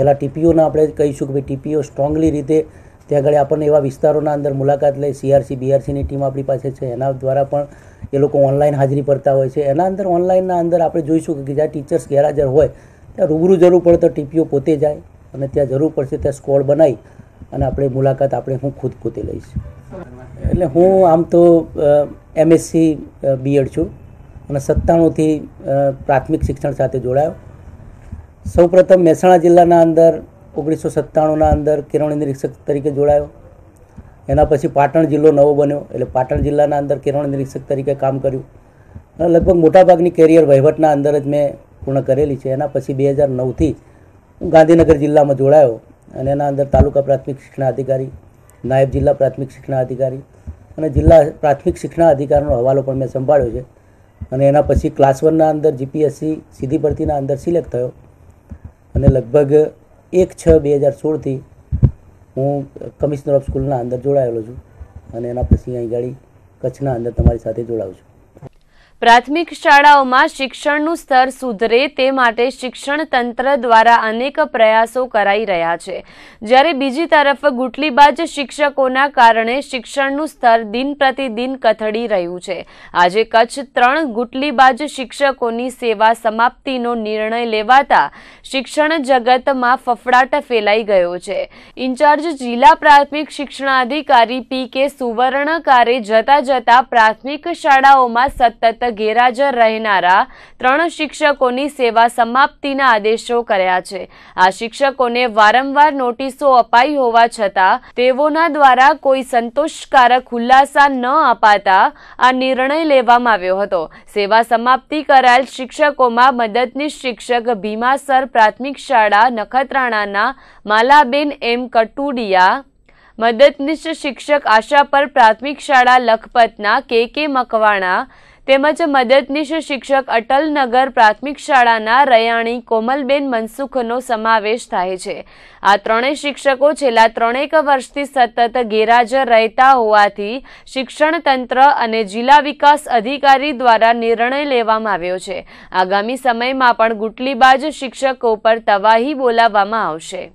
પહેલાં ટીપીઓના આપણે કહીશું કે ભાઈ ટીપીઓ સ્ટ્રોંગલી રીતે ત્યાં આગળ આપણને એવા વિસ્તારોના અંદર મુલાકાત લઈ સીઆરસી બીઆરસીની ટીમ આપણી પાસે છે એના દ્વારા પણ એ લોકો ઓનલાઈન હાજરી ભરતા હોય છે એના અંદર ઓનલાઈનના અંદર આપણે જોઈશું કે જ્યાં ટીચર્સ ગેરહાજર હોય ત્યાં રૂબરૂ જરૂર પડે તો ટીપીઓ પોતે જાય અને ત્યાં જરૂર પડશે ત્યાં સ્કોડ બનાવી અને આપણે મુલાકાત આપણે હું ખુદ પોતે લઈશ એટલે હું આમ તો એમએસસી બીએડ છું અને સત્તાણુંથી પ્રાથમિક શિક્ષણ સાથે જોડાયો સૌપ્રથમ મહેસાણા જિલ્લાના અંદર ઓગણીસો સત્તાણુંના અંદર કિરણ નિરીક્ષક તરીકે જોડાયો એના પછી પાટણ જિલ્લો નવો બન્યો એટલે પાટણ જિલ્લાના અંદર કિરણ નિરીક્ષક તરીકે કામ કર્યું લગભગ મોટાભાગની કેરિયર વહીવટના અંદર જ મેં પૂર્ણ કરેલી છે એના પછી બે હજાર નવથી હું ગાંધીનગર જિલ્લામાં જોડાયો અને એના અંદર તાલુકા પ્રાથમિક શિક્ષણ અધિકારી નાયબ જિલ્લા પ્રાથમિક શિક્ષણ અધિકારી અને જિલ્લા પ્રાથમિક શિક્ષણ અધિકારીનો હવાલો પણ મેં સંભાળ્યો છે અને એના પછી ક્લાસ વનના અંદર જીપીએસસી સીધી ભરતીના અંદર સિલેક્ટ થયો અને લગભગ એક છ બે હજાર સોળથી હું કમિશનર ઓફ સ્કૂલના અંદર જોડાયેલો છું અને એના પછી અહીં ગાડી કચ્છના અંદર તમારી સાથે જોડાઉં છું પ્રાથમિક શાળાઓમાં શિક્ષણનું સ્તર સુધરે તે માટે શિક્ષણ તંત્ર દ્વારા અનેક પ્રયાસો કરાઈ રહ્યા છે જ્યારે બીજી તરફ ગુટલીબાજ શિક્ષકોના કારણે શિક્ષણનું સ્તર દિન પ્રતિદિન કથળી રહ્યું છે આજે કચ્છ ત્રણ ગુટલીબાજ શિક્ષકોની સેવા સમાપ્તિનો નિર્ણય લેવાતા શિક્ષણ જગતમાં ફફડાટ ફેલાઈ ગયો છે ઇન્ચાર્જ જિલ્લા પ્રાથમિક શિક્ષણાધિકારી પી કે સુવર્ણકારે જતા જતા પ્રાથમિક શાળાઓમાં સતત ગેરહાજર રહેનારા ત્રણ શિક્ષકોની સેવા સમાપ્તિના આદેશો કર્યા છે આ શિક્ષકોને વારંવાર નોટિસો અપાઈ હોવા છતાં તેઓના દ્વારા કોઈ સંતોષકારક ખુલાસા ન અપાતા આ નિર્ણય લેવામાં આવ્યો હતો સેવા સમાપ્તિ કરાયેલ શિક્ષકોમાં મદદનીશ શિક્ષક ભીમાસર પ્રાથમિક શાળા નખત્રાણાના માલાબેન એમ કટુડિયા મદદનીશ શિક્ષક આશાપર પ્રાથમિક શાળા લખપતના કે કે મકવાણા તેમજ મદદનીશ શિક્ષક અટલનગર પ્રાથમિક શાળાના રયાણી કોમલબેન મનસુખનો સમાવેશ થાય છે આ ત્રણેય શિક્ષકો છેલ્લા ત્રણેક વર્ષથી સતત ગેરહાજર રહેતા હોવાથી શિક્ષણ તંત્ર અને જિલ્લા વિકાસ અધિકારી દ્વારા નિર્ણય લેવામાં આવ્યો છે આગામી સમયમાં પણ ગુટલીબાજ શિક્ષકો પર તવાહી બોલાવવામાં આવશે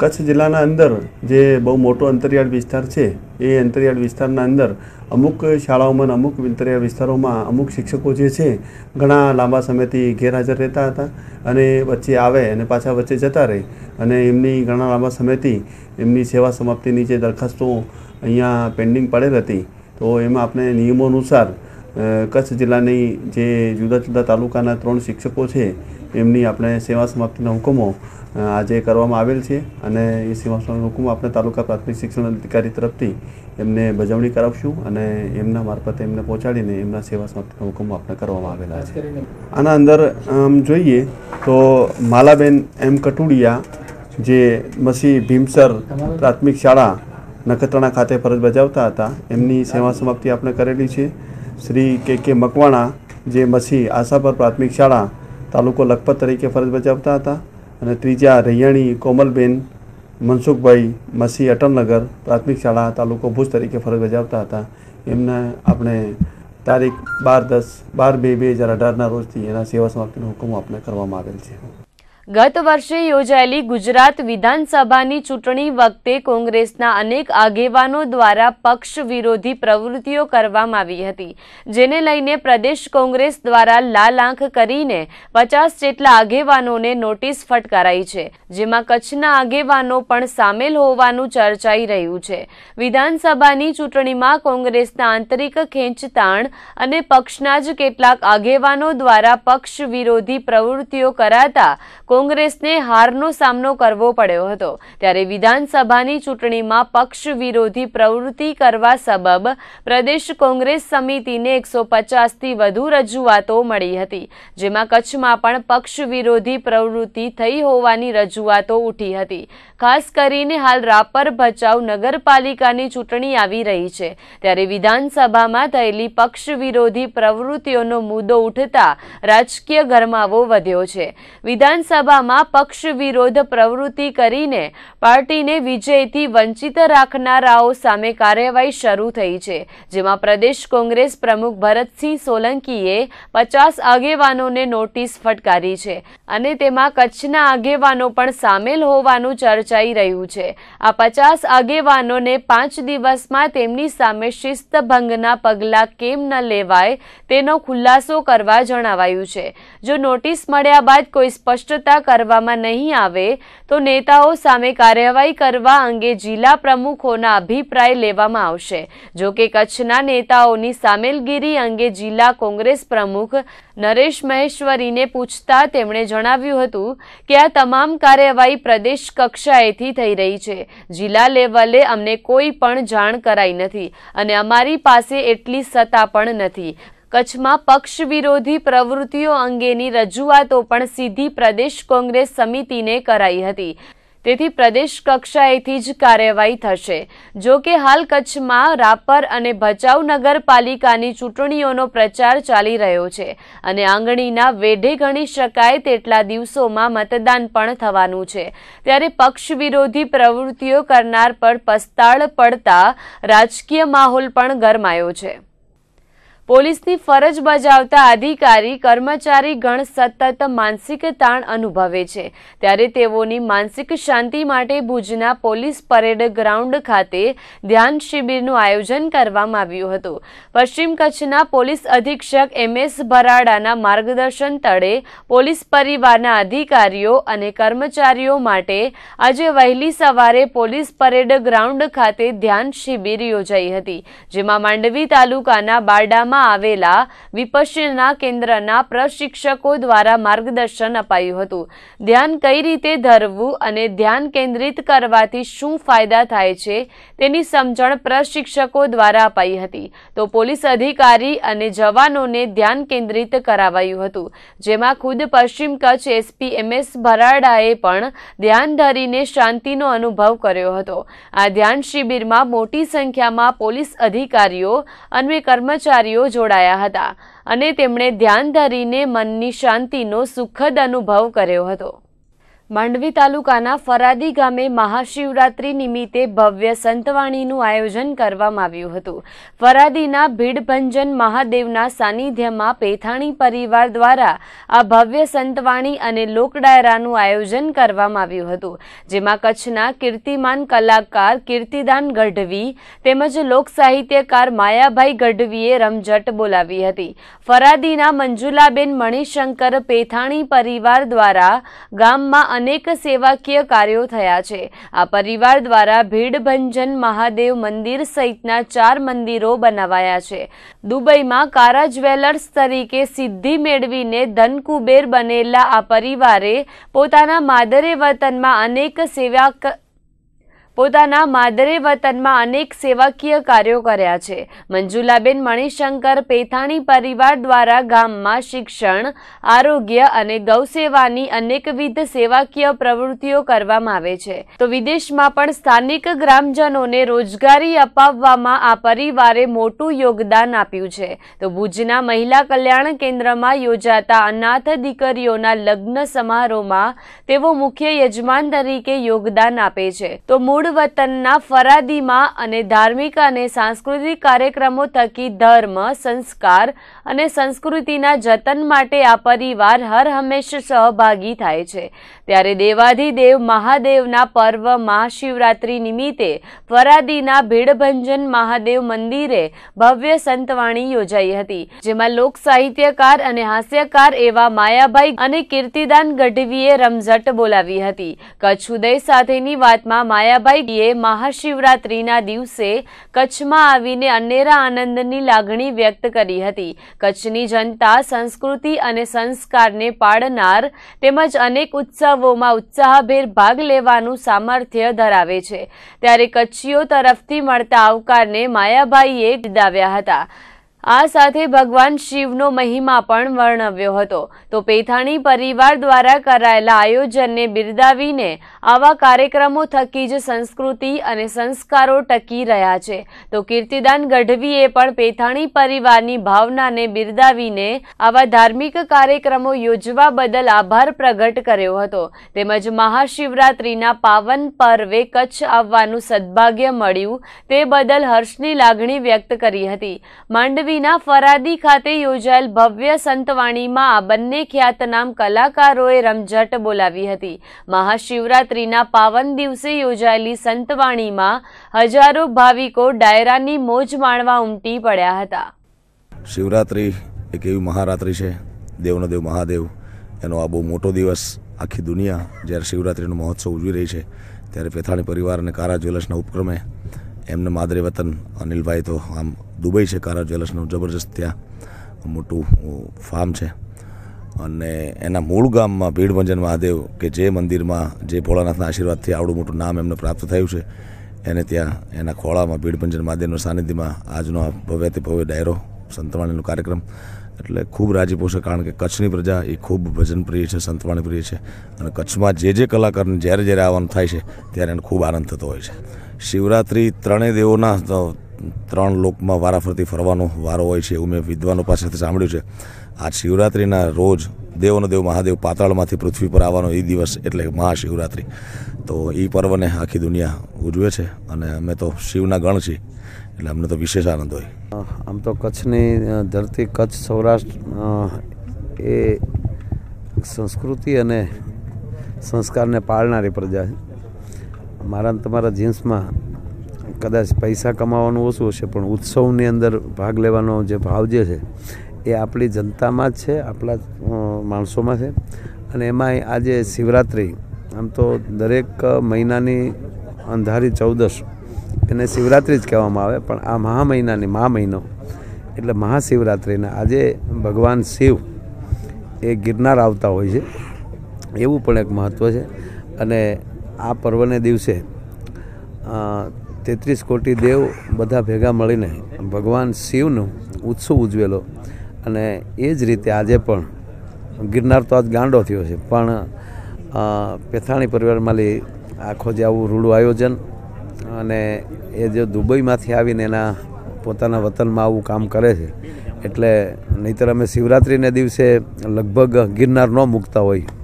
કચ્છ જિલ્લાના અંદર જે બહુ મોટો અંતરિયાળ વિસ્તાર છે એ અંતરિયાળ વિસ્તારના અંદર અમુક શાળાઓમાં અમુક અંતરિયાળ વિસ્તારોમાં અમુક શિક્ષકો જે છે ઘણા લાંબા સમયથી ગેરહાજર રહેતા હતા અને વચ્ચે આવે અને પાછા વચ્ચે જતા રહે અને એમની ઘણા લાંબા સમયથી એમની સેવા સમાપ્તિની જે દરખાસ્તો અહીંયા પેન્ડિંગ પડેલ હતી તો એમાં આપણે નિયમો અનુસાર કચ્છ જિલ્લાની જે જુદા જુદા તાલુકાના ત્રણ શિક્ષકો છે એમની આપણે સેવા સમાપ્તિના હુકમો આજે કરવામાં આવેલ છે અને એ સેવાસનો હુકુમ આપણે તાલુકા પ્રાથમિક શિક્ષણ અધિકારી તરફથી એમને બજવણી કરાવશું અને એમના મારફતે એમને પહોંચાડીને એમના સેવા સમાપ્તિનો હુકમ આપણે કરવામાં આવેલા છે આના અંદર આમ જોઈએ તો માલાબેન એમ કટુડિયા જે મસી ભીમસર પ્રાથમિક શાળા નખત્રાણા ખાતે ફરજ બજાવતા હતા એમની સેવા સમાપ્તિ આપણે કરેલી છે શ્રી કે કે મકવાણા જે મસી આશાપર પ્રાથમિક શાળા તાલુકો લખપત તરીકે ફરજ બજાવતા હતા અને ત્રીજા રૈયાણી કોમલબેન મનસુખભાઈ મસી અટલનગર પ્રાથમિક શાળા તાલુકો ભુજ તરીકે ફરજ બજાવતા હતા એમને આપણે તારીખ બાર દસ બાર બે બે હજાર અઢારના રોજથી એના સેવા સમાપ્તિનો હુકમ આપણે કરવામાં આવેલ છે ગત વર્ષે યોજાયેલી ગુજરાત વિધાનસભાની ચૂંટણી વખતે કોંગ્રેસના અનેક આગેવાનો દ્વારા પક્ષ વિરોધી પ્રવૃત્તિઓ કરવામાં આવી હતી જેને લઈને પ્રદેશ કોંગ્રેસ દ્વારા લાલ આંખ કરીને પચાસ જેટલા આગેવાનોને નોટિસ ફટકારાઈ છે જેમાં કચ્છના આગેવાનો પણ સામેલ હોવાનું ચર્ચાઈ રહ્યું છે વિધાનસભાની ચૂંટણીમાં કોંગ્રેસના આંતરિક ખેંચતાણ અને પક્ષના જ કેટલાક આગેવાનો દ્વારા પક્ષ વિરોધી પ્રવૃત્તિઓ કરાતા કોંગ્રેસને હારનો સામનો કરવો પડ્યો હતો ત્યારે વિધાનસભાની ચૂંટણીમાં પક્ષ વિરોધી પ્રવૃત્તિ કરવા સબબ પ્રદેશ કોંગ્રેસ સમિતિને એકસો પચાસથી વધુ રજૂઆતો મળી હતી જેમાં કચ્છમાં પણ પક્ષ વિરોધી પ્રવૃત્તિ થઈ હોવાની રજૂઆતો ઉઠી હતી ખાસ કરીને હાલ રાપર ભચાઉ નગરપાલિકાની ચૂંટણી આવી રહી છે ત્યારે વિધાનસભામાં થયેલી પક્ષ વિરોધી પ્રવૃત્તિઓનો મુદ્દો ઉઠતા રાજકીય ગરમાવો વધ્યો છે વિધાનસભામાં પક્ષ વિરોધ પ્રવૃત્તિ કરીને પાર્ટીને વિજયથી વંચિત રાખનારાઓ સામે કાર્યવાહી શરૂ થઈ છે જેમાં પ્રદેશ કોંગ્રેસ પ્રમુખ ભરતસિંહ સોલંકીએ પચાસ આગેવાનોને નોટિસ ફટકારી છે અને તેમાં કચ્છના આગેવાનો પણ સામેલ હોવાનું ચર્ચા રચાઈ રહ્યું છે આ પચાસ આગેવાનોને પાંચ દિવસમાં તેમની સામે શિસ્તભંગના પગલાં કેમ ન લેવાય તેનો ખુલાસો કરવા જણાવાયું છે જો નોટિસ મળ્યા બાદ કોઈ સ્પષ્ટતા કરવામાં નહીં આવે તો નેતાઓ સામે કાર્યવાહી કરવા અંગે જિલ્લા પ્રમુખોના અભિપ્રાય લેવામાં આવશે જો કે કચ્છના નેતાઓની સામેલગીરી અંગે જિલ્લા કોંગ્રેસ પ્રમુખ નરેશ મહેશ્વરીને પૂછતા તેમણે જણાવ્યું હતું કે આ તમામ કાર્યવાહી પ્રદેશ કક્ષાએ સમવાયથી થઈ રહી છે જિલ્લા લેવલે અમને કોઈ પણ જાણ કરાઈ નથી અને અમારી પાસે એટલી સત્તા પણ નથી કચ્છમાં પક્ષ વિરોધી પ્રવૃત્તિઓ અંગેની રજૂઆતો પણ સીધી પ્રદેશ કોંગ્રેસ સમિતિને કરાઈ હતી તેથી પ્રદેશ કક્ષાએથી જ કાર્યવાહી થશે જો કે હાલ કચ્છમાં રાપર અને ભચાઉ નગરપાલિકાની ચૂંટણીઓનો પ્રચાર ચાલી રહ્યો છે અને આંગળીના વેઢે ગણી શકાય તેટલા દિવસોમાં મતદાન પણ થવાનું છે ત્યારે પક્ષ વિરોધી પ્રવૃત્તિઓ કરનાર પર પસ્તાળ પડતા રાજકીય માહોલ પણ ગરમાયો છે પોલીસની ફરજ બજાવતા અધિકારી કર્મચારી ગણ સતત માનસિક તાણ અનુભવે છે ત્યારે તેઓની માનસિક શાંતિ માટે ભુજના પોલીસ પરેડ ગ્રાઉન્ડ ખાતે ધ્યાન શિબિરનું આયોજન કરવામાં આવ્યું હતું પશ્ચિમ કચ્છના પોલીસ અધિક્ષક એમ એસ ભરાડાના માર્ગદર્શન તળે પોલીસ પરિવારના અધિકારીઓ અને કર્મચારીઓ માટે આજે વહેલી સવારે પોલીસ પરેડ ગ્રાઉન્ડ ખાતે ધ્યાન શિબિર યોજાઈ હતી જેમાં માંડવી તાલુકાના બારડામાં બનાવવામાં આવેલા વિપશ્યના કેન્દ્રના પ્રશિક્ષકો દ્વારા માર્ગદર્શન અપાયું હતું ધ્યાન કઈ રીતે ધરવું અને ધ્યાન કેન્દ્રિત કરવાથી શું ફાયદા થાય છે તેની સમજણ પ્રશિક્ષકો દ્વારા અપાઈ હતી તો પોલીસ અધિકારી અને જવાનોને ધ્યાન કેન્દ્રિત કરાવાયું હતું જેમાં ખુદ પશ્ચિમ કચ્છ એસપી એમ એસ ભરાડાએ પણ ધ્યાન ધરીને શાંતિનો અનુભવ કર્યો હતો આ ધ્યાન શિબિરમાં મોટી સંખ્યામાં પોલીસ અધિકારીઓ અને કર્મચારીઓ ભાઈઓ જોડાયા હતા અને તેમણે ધ્યાન ધરીને મનની શાંતિનો સુખદ અનુભવ કર્યો હતો માંડવી તાલુકાના ફરાદી ગામે મહાશિવરાત્રી નિમિત્તે ભવ્ય સંતવાણીનું આયોજન કરવામાં આવ્યું હતું ફરાદીના ભીડભંજન મહાદેવના સાનિધ્યમાં પેથાણી પરિવાર દ્વારા આ ભવ્ય સંતવાણી અને લોકડાયરાનું આયોજન કરવામાં આવ્યું હતું જેમાં કચ્છના કીર્તિમાન કલાકાર કીર્તિદાન ગઢવી તેમજ લોકસાહિત્યકાર માયાભાઈ ગઢવીએ રમઝટ બોલાવી હતી ફરાદીના મંજુલાબેન મણિશંકર પેથાણી પરિવાર દ્વારા ગામમાં અનેક સેવાકીય કાર્યો થયા છે આ પરિવાર દ્વારા ભીડભંજન મહાદેવ મંદિર સહિતના ચાર મંદિરો બનાવાયા છે દુબઈમાં કારા જ્વેલર્સ તરીકે સિદ્ધિ મેળવીને ધનકુબેર બનેલા આ પરિવારે પોતાના માદરે વતનમાં અનેક સેવા પોતાના માદરે વતનમાં અનેક સેવાકીય કાર્યો કર્યા છે મંજુલાબેન મણિશંકર પેથાણી પરિવાર દ્વારા ગામમાં શિક્ષણ આરોગ્ય અને ગૌસેવાની અનેકવિધ સેવાકીય પ્રવૃત્તિઓ કરવામાં આવે છે તો વિદેશમાં પણ સ્થાનિક ગ્રામજનોને રોજગારી અપાવવામાં આ પરિવારે મોટું યોગદાન આપ્યું છે તો ભુજના મહિલા કલ્યાણ કેન્દ્રમાં યોજાતા અનાથ દીકરીઓના લગ્ન સમારોહમાં તેઓ મુખ્ય યજમાન તરીકે યોગદાન આપે છે તો મૂળ મૂળ વતનના ફરાદીમાં અને ધાર્મિક અને સાંસ્કૃતિક કાર્યક્રમો થકી ધર્મ સંસ્કાર અને સંસ્કૃતિના જતન માટે આ પરિવાર હર હંમેશ સહભાગી થાય છે ત્યારે દેવાધિદેવ મહાદેવના પર્વ મહાશિવરાત્રિ નિમિત્તે ફરાદીના ભીડભંજન મહાદેવ મંદિરે ભવ્ય સંતવાણી યોજાઈ હતી જેમાં લોક સાહિત્યકાર અને હાસ્યકાર એવા માયાભાઈ અને કીર્તિદાન ગઢવીએ રમઝટ બોલાવી હતી કચ્છ ઉદય સાથેની વાતમાં માયાભાઈ મુંબઈએ મહાશિવરાત્રીના દિવસે કચ્છમાં આવીને અનેરા આનંદની લાગણી વ્યક્ત કરી હતી કચ્છની જનતા સંસ્કૃતિ અને સંસ્કારને પાળનાર તેમજ અનેક ઉત્સવોમાં ઉત્સાહભેર ભાગ લેવાનું સામર્થ્ય ધરાવે છે ત્યારે કચ્છીઓ તરફથી મળતા આવકારને માયાભાઈએ બિરદાવ્યા હતા આ સાથે ભગવાન શિવનો મહિમા પણ વર્ણવ્યો હતો તો પેથાણી પરિવાર દ્વારા કરાયેલા આયોજનને બિરદાવીને આવા કાર્યક્રમો થકી જ સંસ્કૃતિ અને સંસ્કારો ટકી રહ્યા છે તો કીર્તિદાન ગઢવીએ પણ પેથાણી પરિવારની ભાવનાને બિરદાવીને આવા ધાર્મિક કાર્યક્રમો યોજવા બદલ આભાર પ્રગટ કર્યો હતો તેમજ મહાશિવરાત્રિના પાવન પર્વે કચ્છ આવવાનું સદભાગ્ય મળ્યું તે બદલ હર્ષની લાગણી વ્યક્ત કરી હતી માંડવી મોરબીના ફરાદી ખાતે યોજાયેલ ભવ્ય સંતવાણીમાં બંને ખ્યાતનામ કલાકારોએ રમઝટ બોલાવી હતી મહાશિવરાત્રિના પાવન દિવસે યોજાયેલી સંતવાણીમાં હજારો ભાવિકો ડાયરાની મોજ માણવા ઉમટી પડ્યા હતા શિવરાત્રિ એક એવી મહારાત્રી છે દેવનો દેવ મહાદેવ એનો આ બહુ મોટો દિવસ આખી દુનિયા જ્યારે શિવરાત્રીનો મહોત્સવ ઉજવી રહી છે ત્યારે પેથાણી પરિવાર અને કારા જ્વેલર્સના ઉપક્રમે એમને માદરે વતન અનિલભાઈ તો આમ દુબઈ છે કારા જ્વેલર્સનું જબરજસ્ત ત્યાં મોટું ફાર્મ છે અને એના મૂળ ગામમાં ભીડભંજન મહાદેવ કે જે મંદિરમાં જે ભોળાનાથના આશીર્વાદથી આવડું મોટું નામ એમને પ્રાપ્ત થયું છે એને ત્યાં એના ખોળામાં ભીડભંજન મહાદેવના સાનિધ્યમાં આજનો આ ભવ્યથી ભવ્ય ડાયરો સંતવાણીનો કાર્યક્રમ એટલે ખૂબ રાજીપો છે કારણ કે કચ્છની પ્રજા એ ખૂબ ભજનપ્રિય છે સંતવાણી પ્રિય છે અને કચ્છમાં જે જે કલાકારને જ્યારે જ્યારે આવવાનું થાય છે ત્યારે એને ખૂબ આનંદ થતો હોય છે શિવરાત્રિ ત્રણેય દેવોના ત્રણ લોકમાં વારાફરતી ફરવાનો વારો હોય છે એવું મેં વિદ્વાનો પાસેથી સાંભળ્યું છે આ શિવરાત્રિના રોજ દેવનો દેવ મહાદેવ પાતાળમાંથી પૃથ્વી પર આવવાનો એ દિવસ એટલે મહાશિવરાત્રિ તો એ પર્વને આખી દુનિયા ઉજવે છે અને અમે તો શિવના ગણ છીએ એટલે અમને તો વિશેષ આનંદ હોય આમ તો કચ્છની ધરતી કચ્છ સૌરાષ્ટ્ર એ સંસ્કૃતિ અને સંસ્કારને પાળનારી પ્રજા છે મારા તમારા જીન્સમાં કદાચ પૈસા કમાવાનું ઓછું હશે પણ ઉત્સવની અંદર ભાગ લેવાનો જે ભાવ જે છે એ આપણી જનતામાં જ છે આપણા માણસોમાં છે અને એમાં આજે શિવરાત્રિ આમ તો દરેક મહિનાની અંધારી ચૌદશ એને શિવરાત્રિ જ કહેવામાં આવે પણ આ મહા મહિનાની મહા મહિનો એટલે મહાશિવરાત્રિને આજે ભગવાન શિવ એ ગિરનાર આવતા હોય છે એવું પણ એક મહત્ત્વ છે અને આ પર્વને દિવસે તેત્રીસ કોટી દેવ બધા ભેગા મળીને ભગવાન શિવનો ઉત્સવ ઉજવેલો અને એ જ રીતે આજે પણ ગિરનાર તો આજ ગાંડો થયો છે પણ પેથાણી પરિવારમાંથી આખો જે આવું રૂડું આયોજન અને એ જે દુબઈમાંથી આવીને એના પોતાના વતનમાં આવું કામ કરે છે એટલે નહીતર અમે શિવરાત્રિને દિવસે લગભગ ગિરનાર ન મૂકતા હોય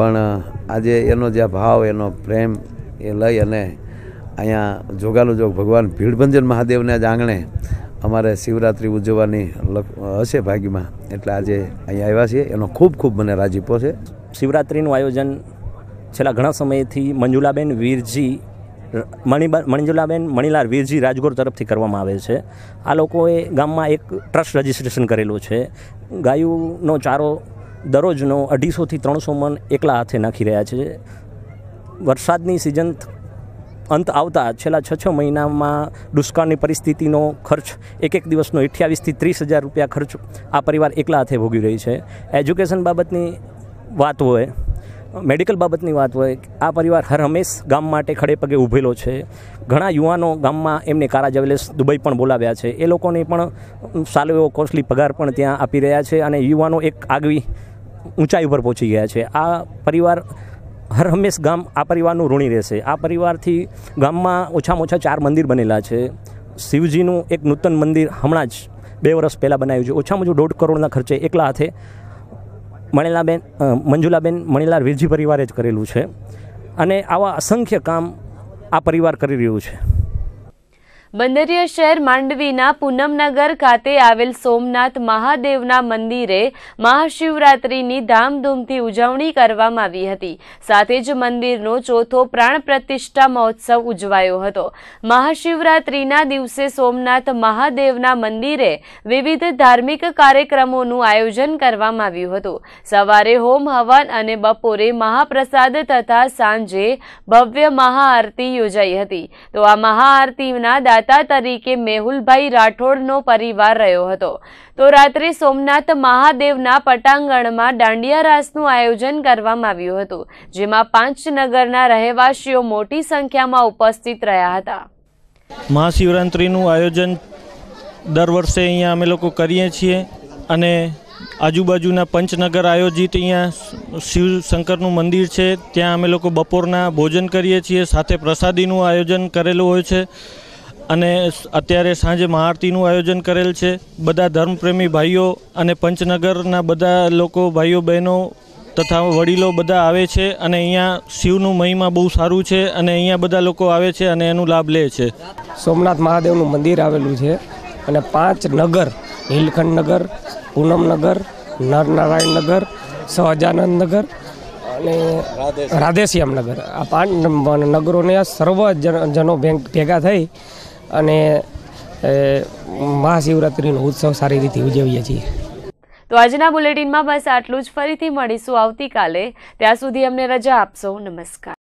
પણ આજે એનો જે ભાવ એનો પ્રેમ એ લઈ અને અહીંયા જોગ ભગવાન ભીડભંજન મહાદેવને જ આંગણે અમારે શિવરાત્રિ ઉજવવાની હશે ભાગીમાં એટલે આજે અહીંયા આવ્યા છીએ એનો ખૂબ ખૂબ મને રાજીપો છે શિવરાત્રિનું આયોજન છેલ્લા ઘણા સમયથી મંજુલાબેન વીરજી મણિબા મંજુલાબેન મણિલાલ વીરજી રાજગોર તરફથી કરવામાં આવે છે આ લોકોએ ગામમાં એક ટ્રસ્ટ રજિસ્ટ્રેશન કરેલું છે ગાયુનો ચારો દરરોજનો અઢીસોથી ત્રણસો મન એકલા હાથે નાખી રહ્યા છે વરસાદની સિઝન અંત આવતા છેલ્લા છ છ મહિનામાં દુષ્કાળની પરિસ્થિતિનો ખર્ચ એક એક દિવસનો અઠ્યાવીસથી ત્રીસ હજાર રૂપિયા ખર્ચ આ પરિવાર એકલા હાથે ભોગી રહી છે એજ્યુકેશન બાબતની વાત હોય મેડિકલ બાબતની વાત હોય આ પરિવાર હર હંમેશ ગામ માટે ખડે પગે ઊભેલો છે ઘણા યુવાનો ગામમાં એમને કારા જવેલેસ દુબઈ પણ બોલાવ્યા છે એ લોકોને પણ સારો એવો કોસ્ટલી પગાર પણ ત્યાં આપી રહ્યા છે અને યુવાનો એક આગવી ઊંચાઈ ઉપર પહોંચી ગયા છે આ પરિવાર હર હંમેશ ગામ આ પરિવારનું ઋણી રહેશે આ પરિવારથી ગામમાં ઓછામાં ઓછા ચાર મંદિર બનેલા છે શિવજીનું એક નૂતન મંદિર હમણાં જ બે વર્ષ પહેલાં બનાવ્યું છે ઓછામાં ઓછું દોઢ કરોડના ખર્ચે એકલા હાથે મણેલાબેન મંજુલાબેન મણિલાલ વીરજી પરિવારે જ કરેલું છે અને આવા અસંખ્ય કામ આ પરિવાર કરી રહ્યું છે બંદરીય શહેર માંડવીના પૂનમનગર ખાતે આવેલ સોમનાથ મહાદેવના મંદિરે મહાશિવરાત્રીની ધામધૂમથી ઉજવણી કરવામાં આવી હતી સાથે જ મંદિરનો ચોથો પ્રાણ પ્રતિષ્ઠા મહોત્સવ ઉજવાયો હતો મહાશિવરાત્રીના દિવસે સોમનાથ મહાદેવના મંદિરે વિવિધ ધાર્મિક કાર્યક્રમોનું આયોજન કરવામાં આવ્યું હતું સવારે હોમ હવન અને બપોરે મહાપ્રસાદ તથા સાંજે ભવ્ય મહાઆરતી યોજાઈ હતી તો આ મહાઆરતીના દાતા તરીકે મેહુલભાઈ રાઠોડનો પરિવાર રહ્યો હતો તો રાત્રે સોમનાથ મહાદેવના પટાંગણમાં દાંડિયા રાસનું આયોજન કરવામાં આવ્યું હતું જેમાં પાંચનગરના રહેવાસીઓ મોટી સંખ્યામાં ઉપસ્થિત રહ્યા હતા મહાશિવરાત્રિનું આયોજન દર વર્ષે અહીંયા અમે લોકો કરીએ છીએ અને આજુબાજુના પંચનગર આયોજિત અહીંયા શિવશંકરનું મંદિર છે ત્યાં અમે લોકો બપોરના ભોજન કરીએ છીએ સાથે પ્રસાદીનું આયોજન કરેલું હોય છે અને અત્યારે સાંજે મહાઆરતીનું આયોજન કરેલ છે બધા ધર્મપ્રેમી ભાઈઓ અને પંચનગરના બધા લોકો ભાઈઓ બહેનો તથા વડીલો બધા આવે છે અને અહીંયા શિવનું મહિમા બહુ સારું છે અને અહીંયા બધા લોકો આવે છે અને એનું લાભ લે છે સોમનાથ મહાદેવનું મંદિર આવેલું છે અને પાંચ નગર નીલખંડ નગર પૂનમનગર નરનારાયણ નગર સહજાનંદ નગર અને રાધેશ્યામ નગર આ પાંચ નગરોને સર્વ જનો ભેગા થઈ અને મહાશિવરાત્રિનો ઉત્સવ સારી રીતે ઉજવીએ છીએ તો આજના બુલેટિનમાં બસ આટલું જ ફરીથી મળીશું આવતીકાલે ત્યાં સુધી અમને રજા આપશો નમસ્કાર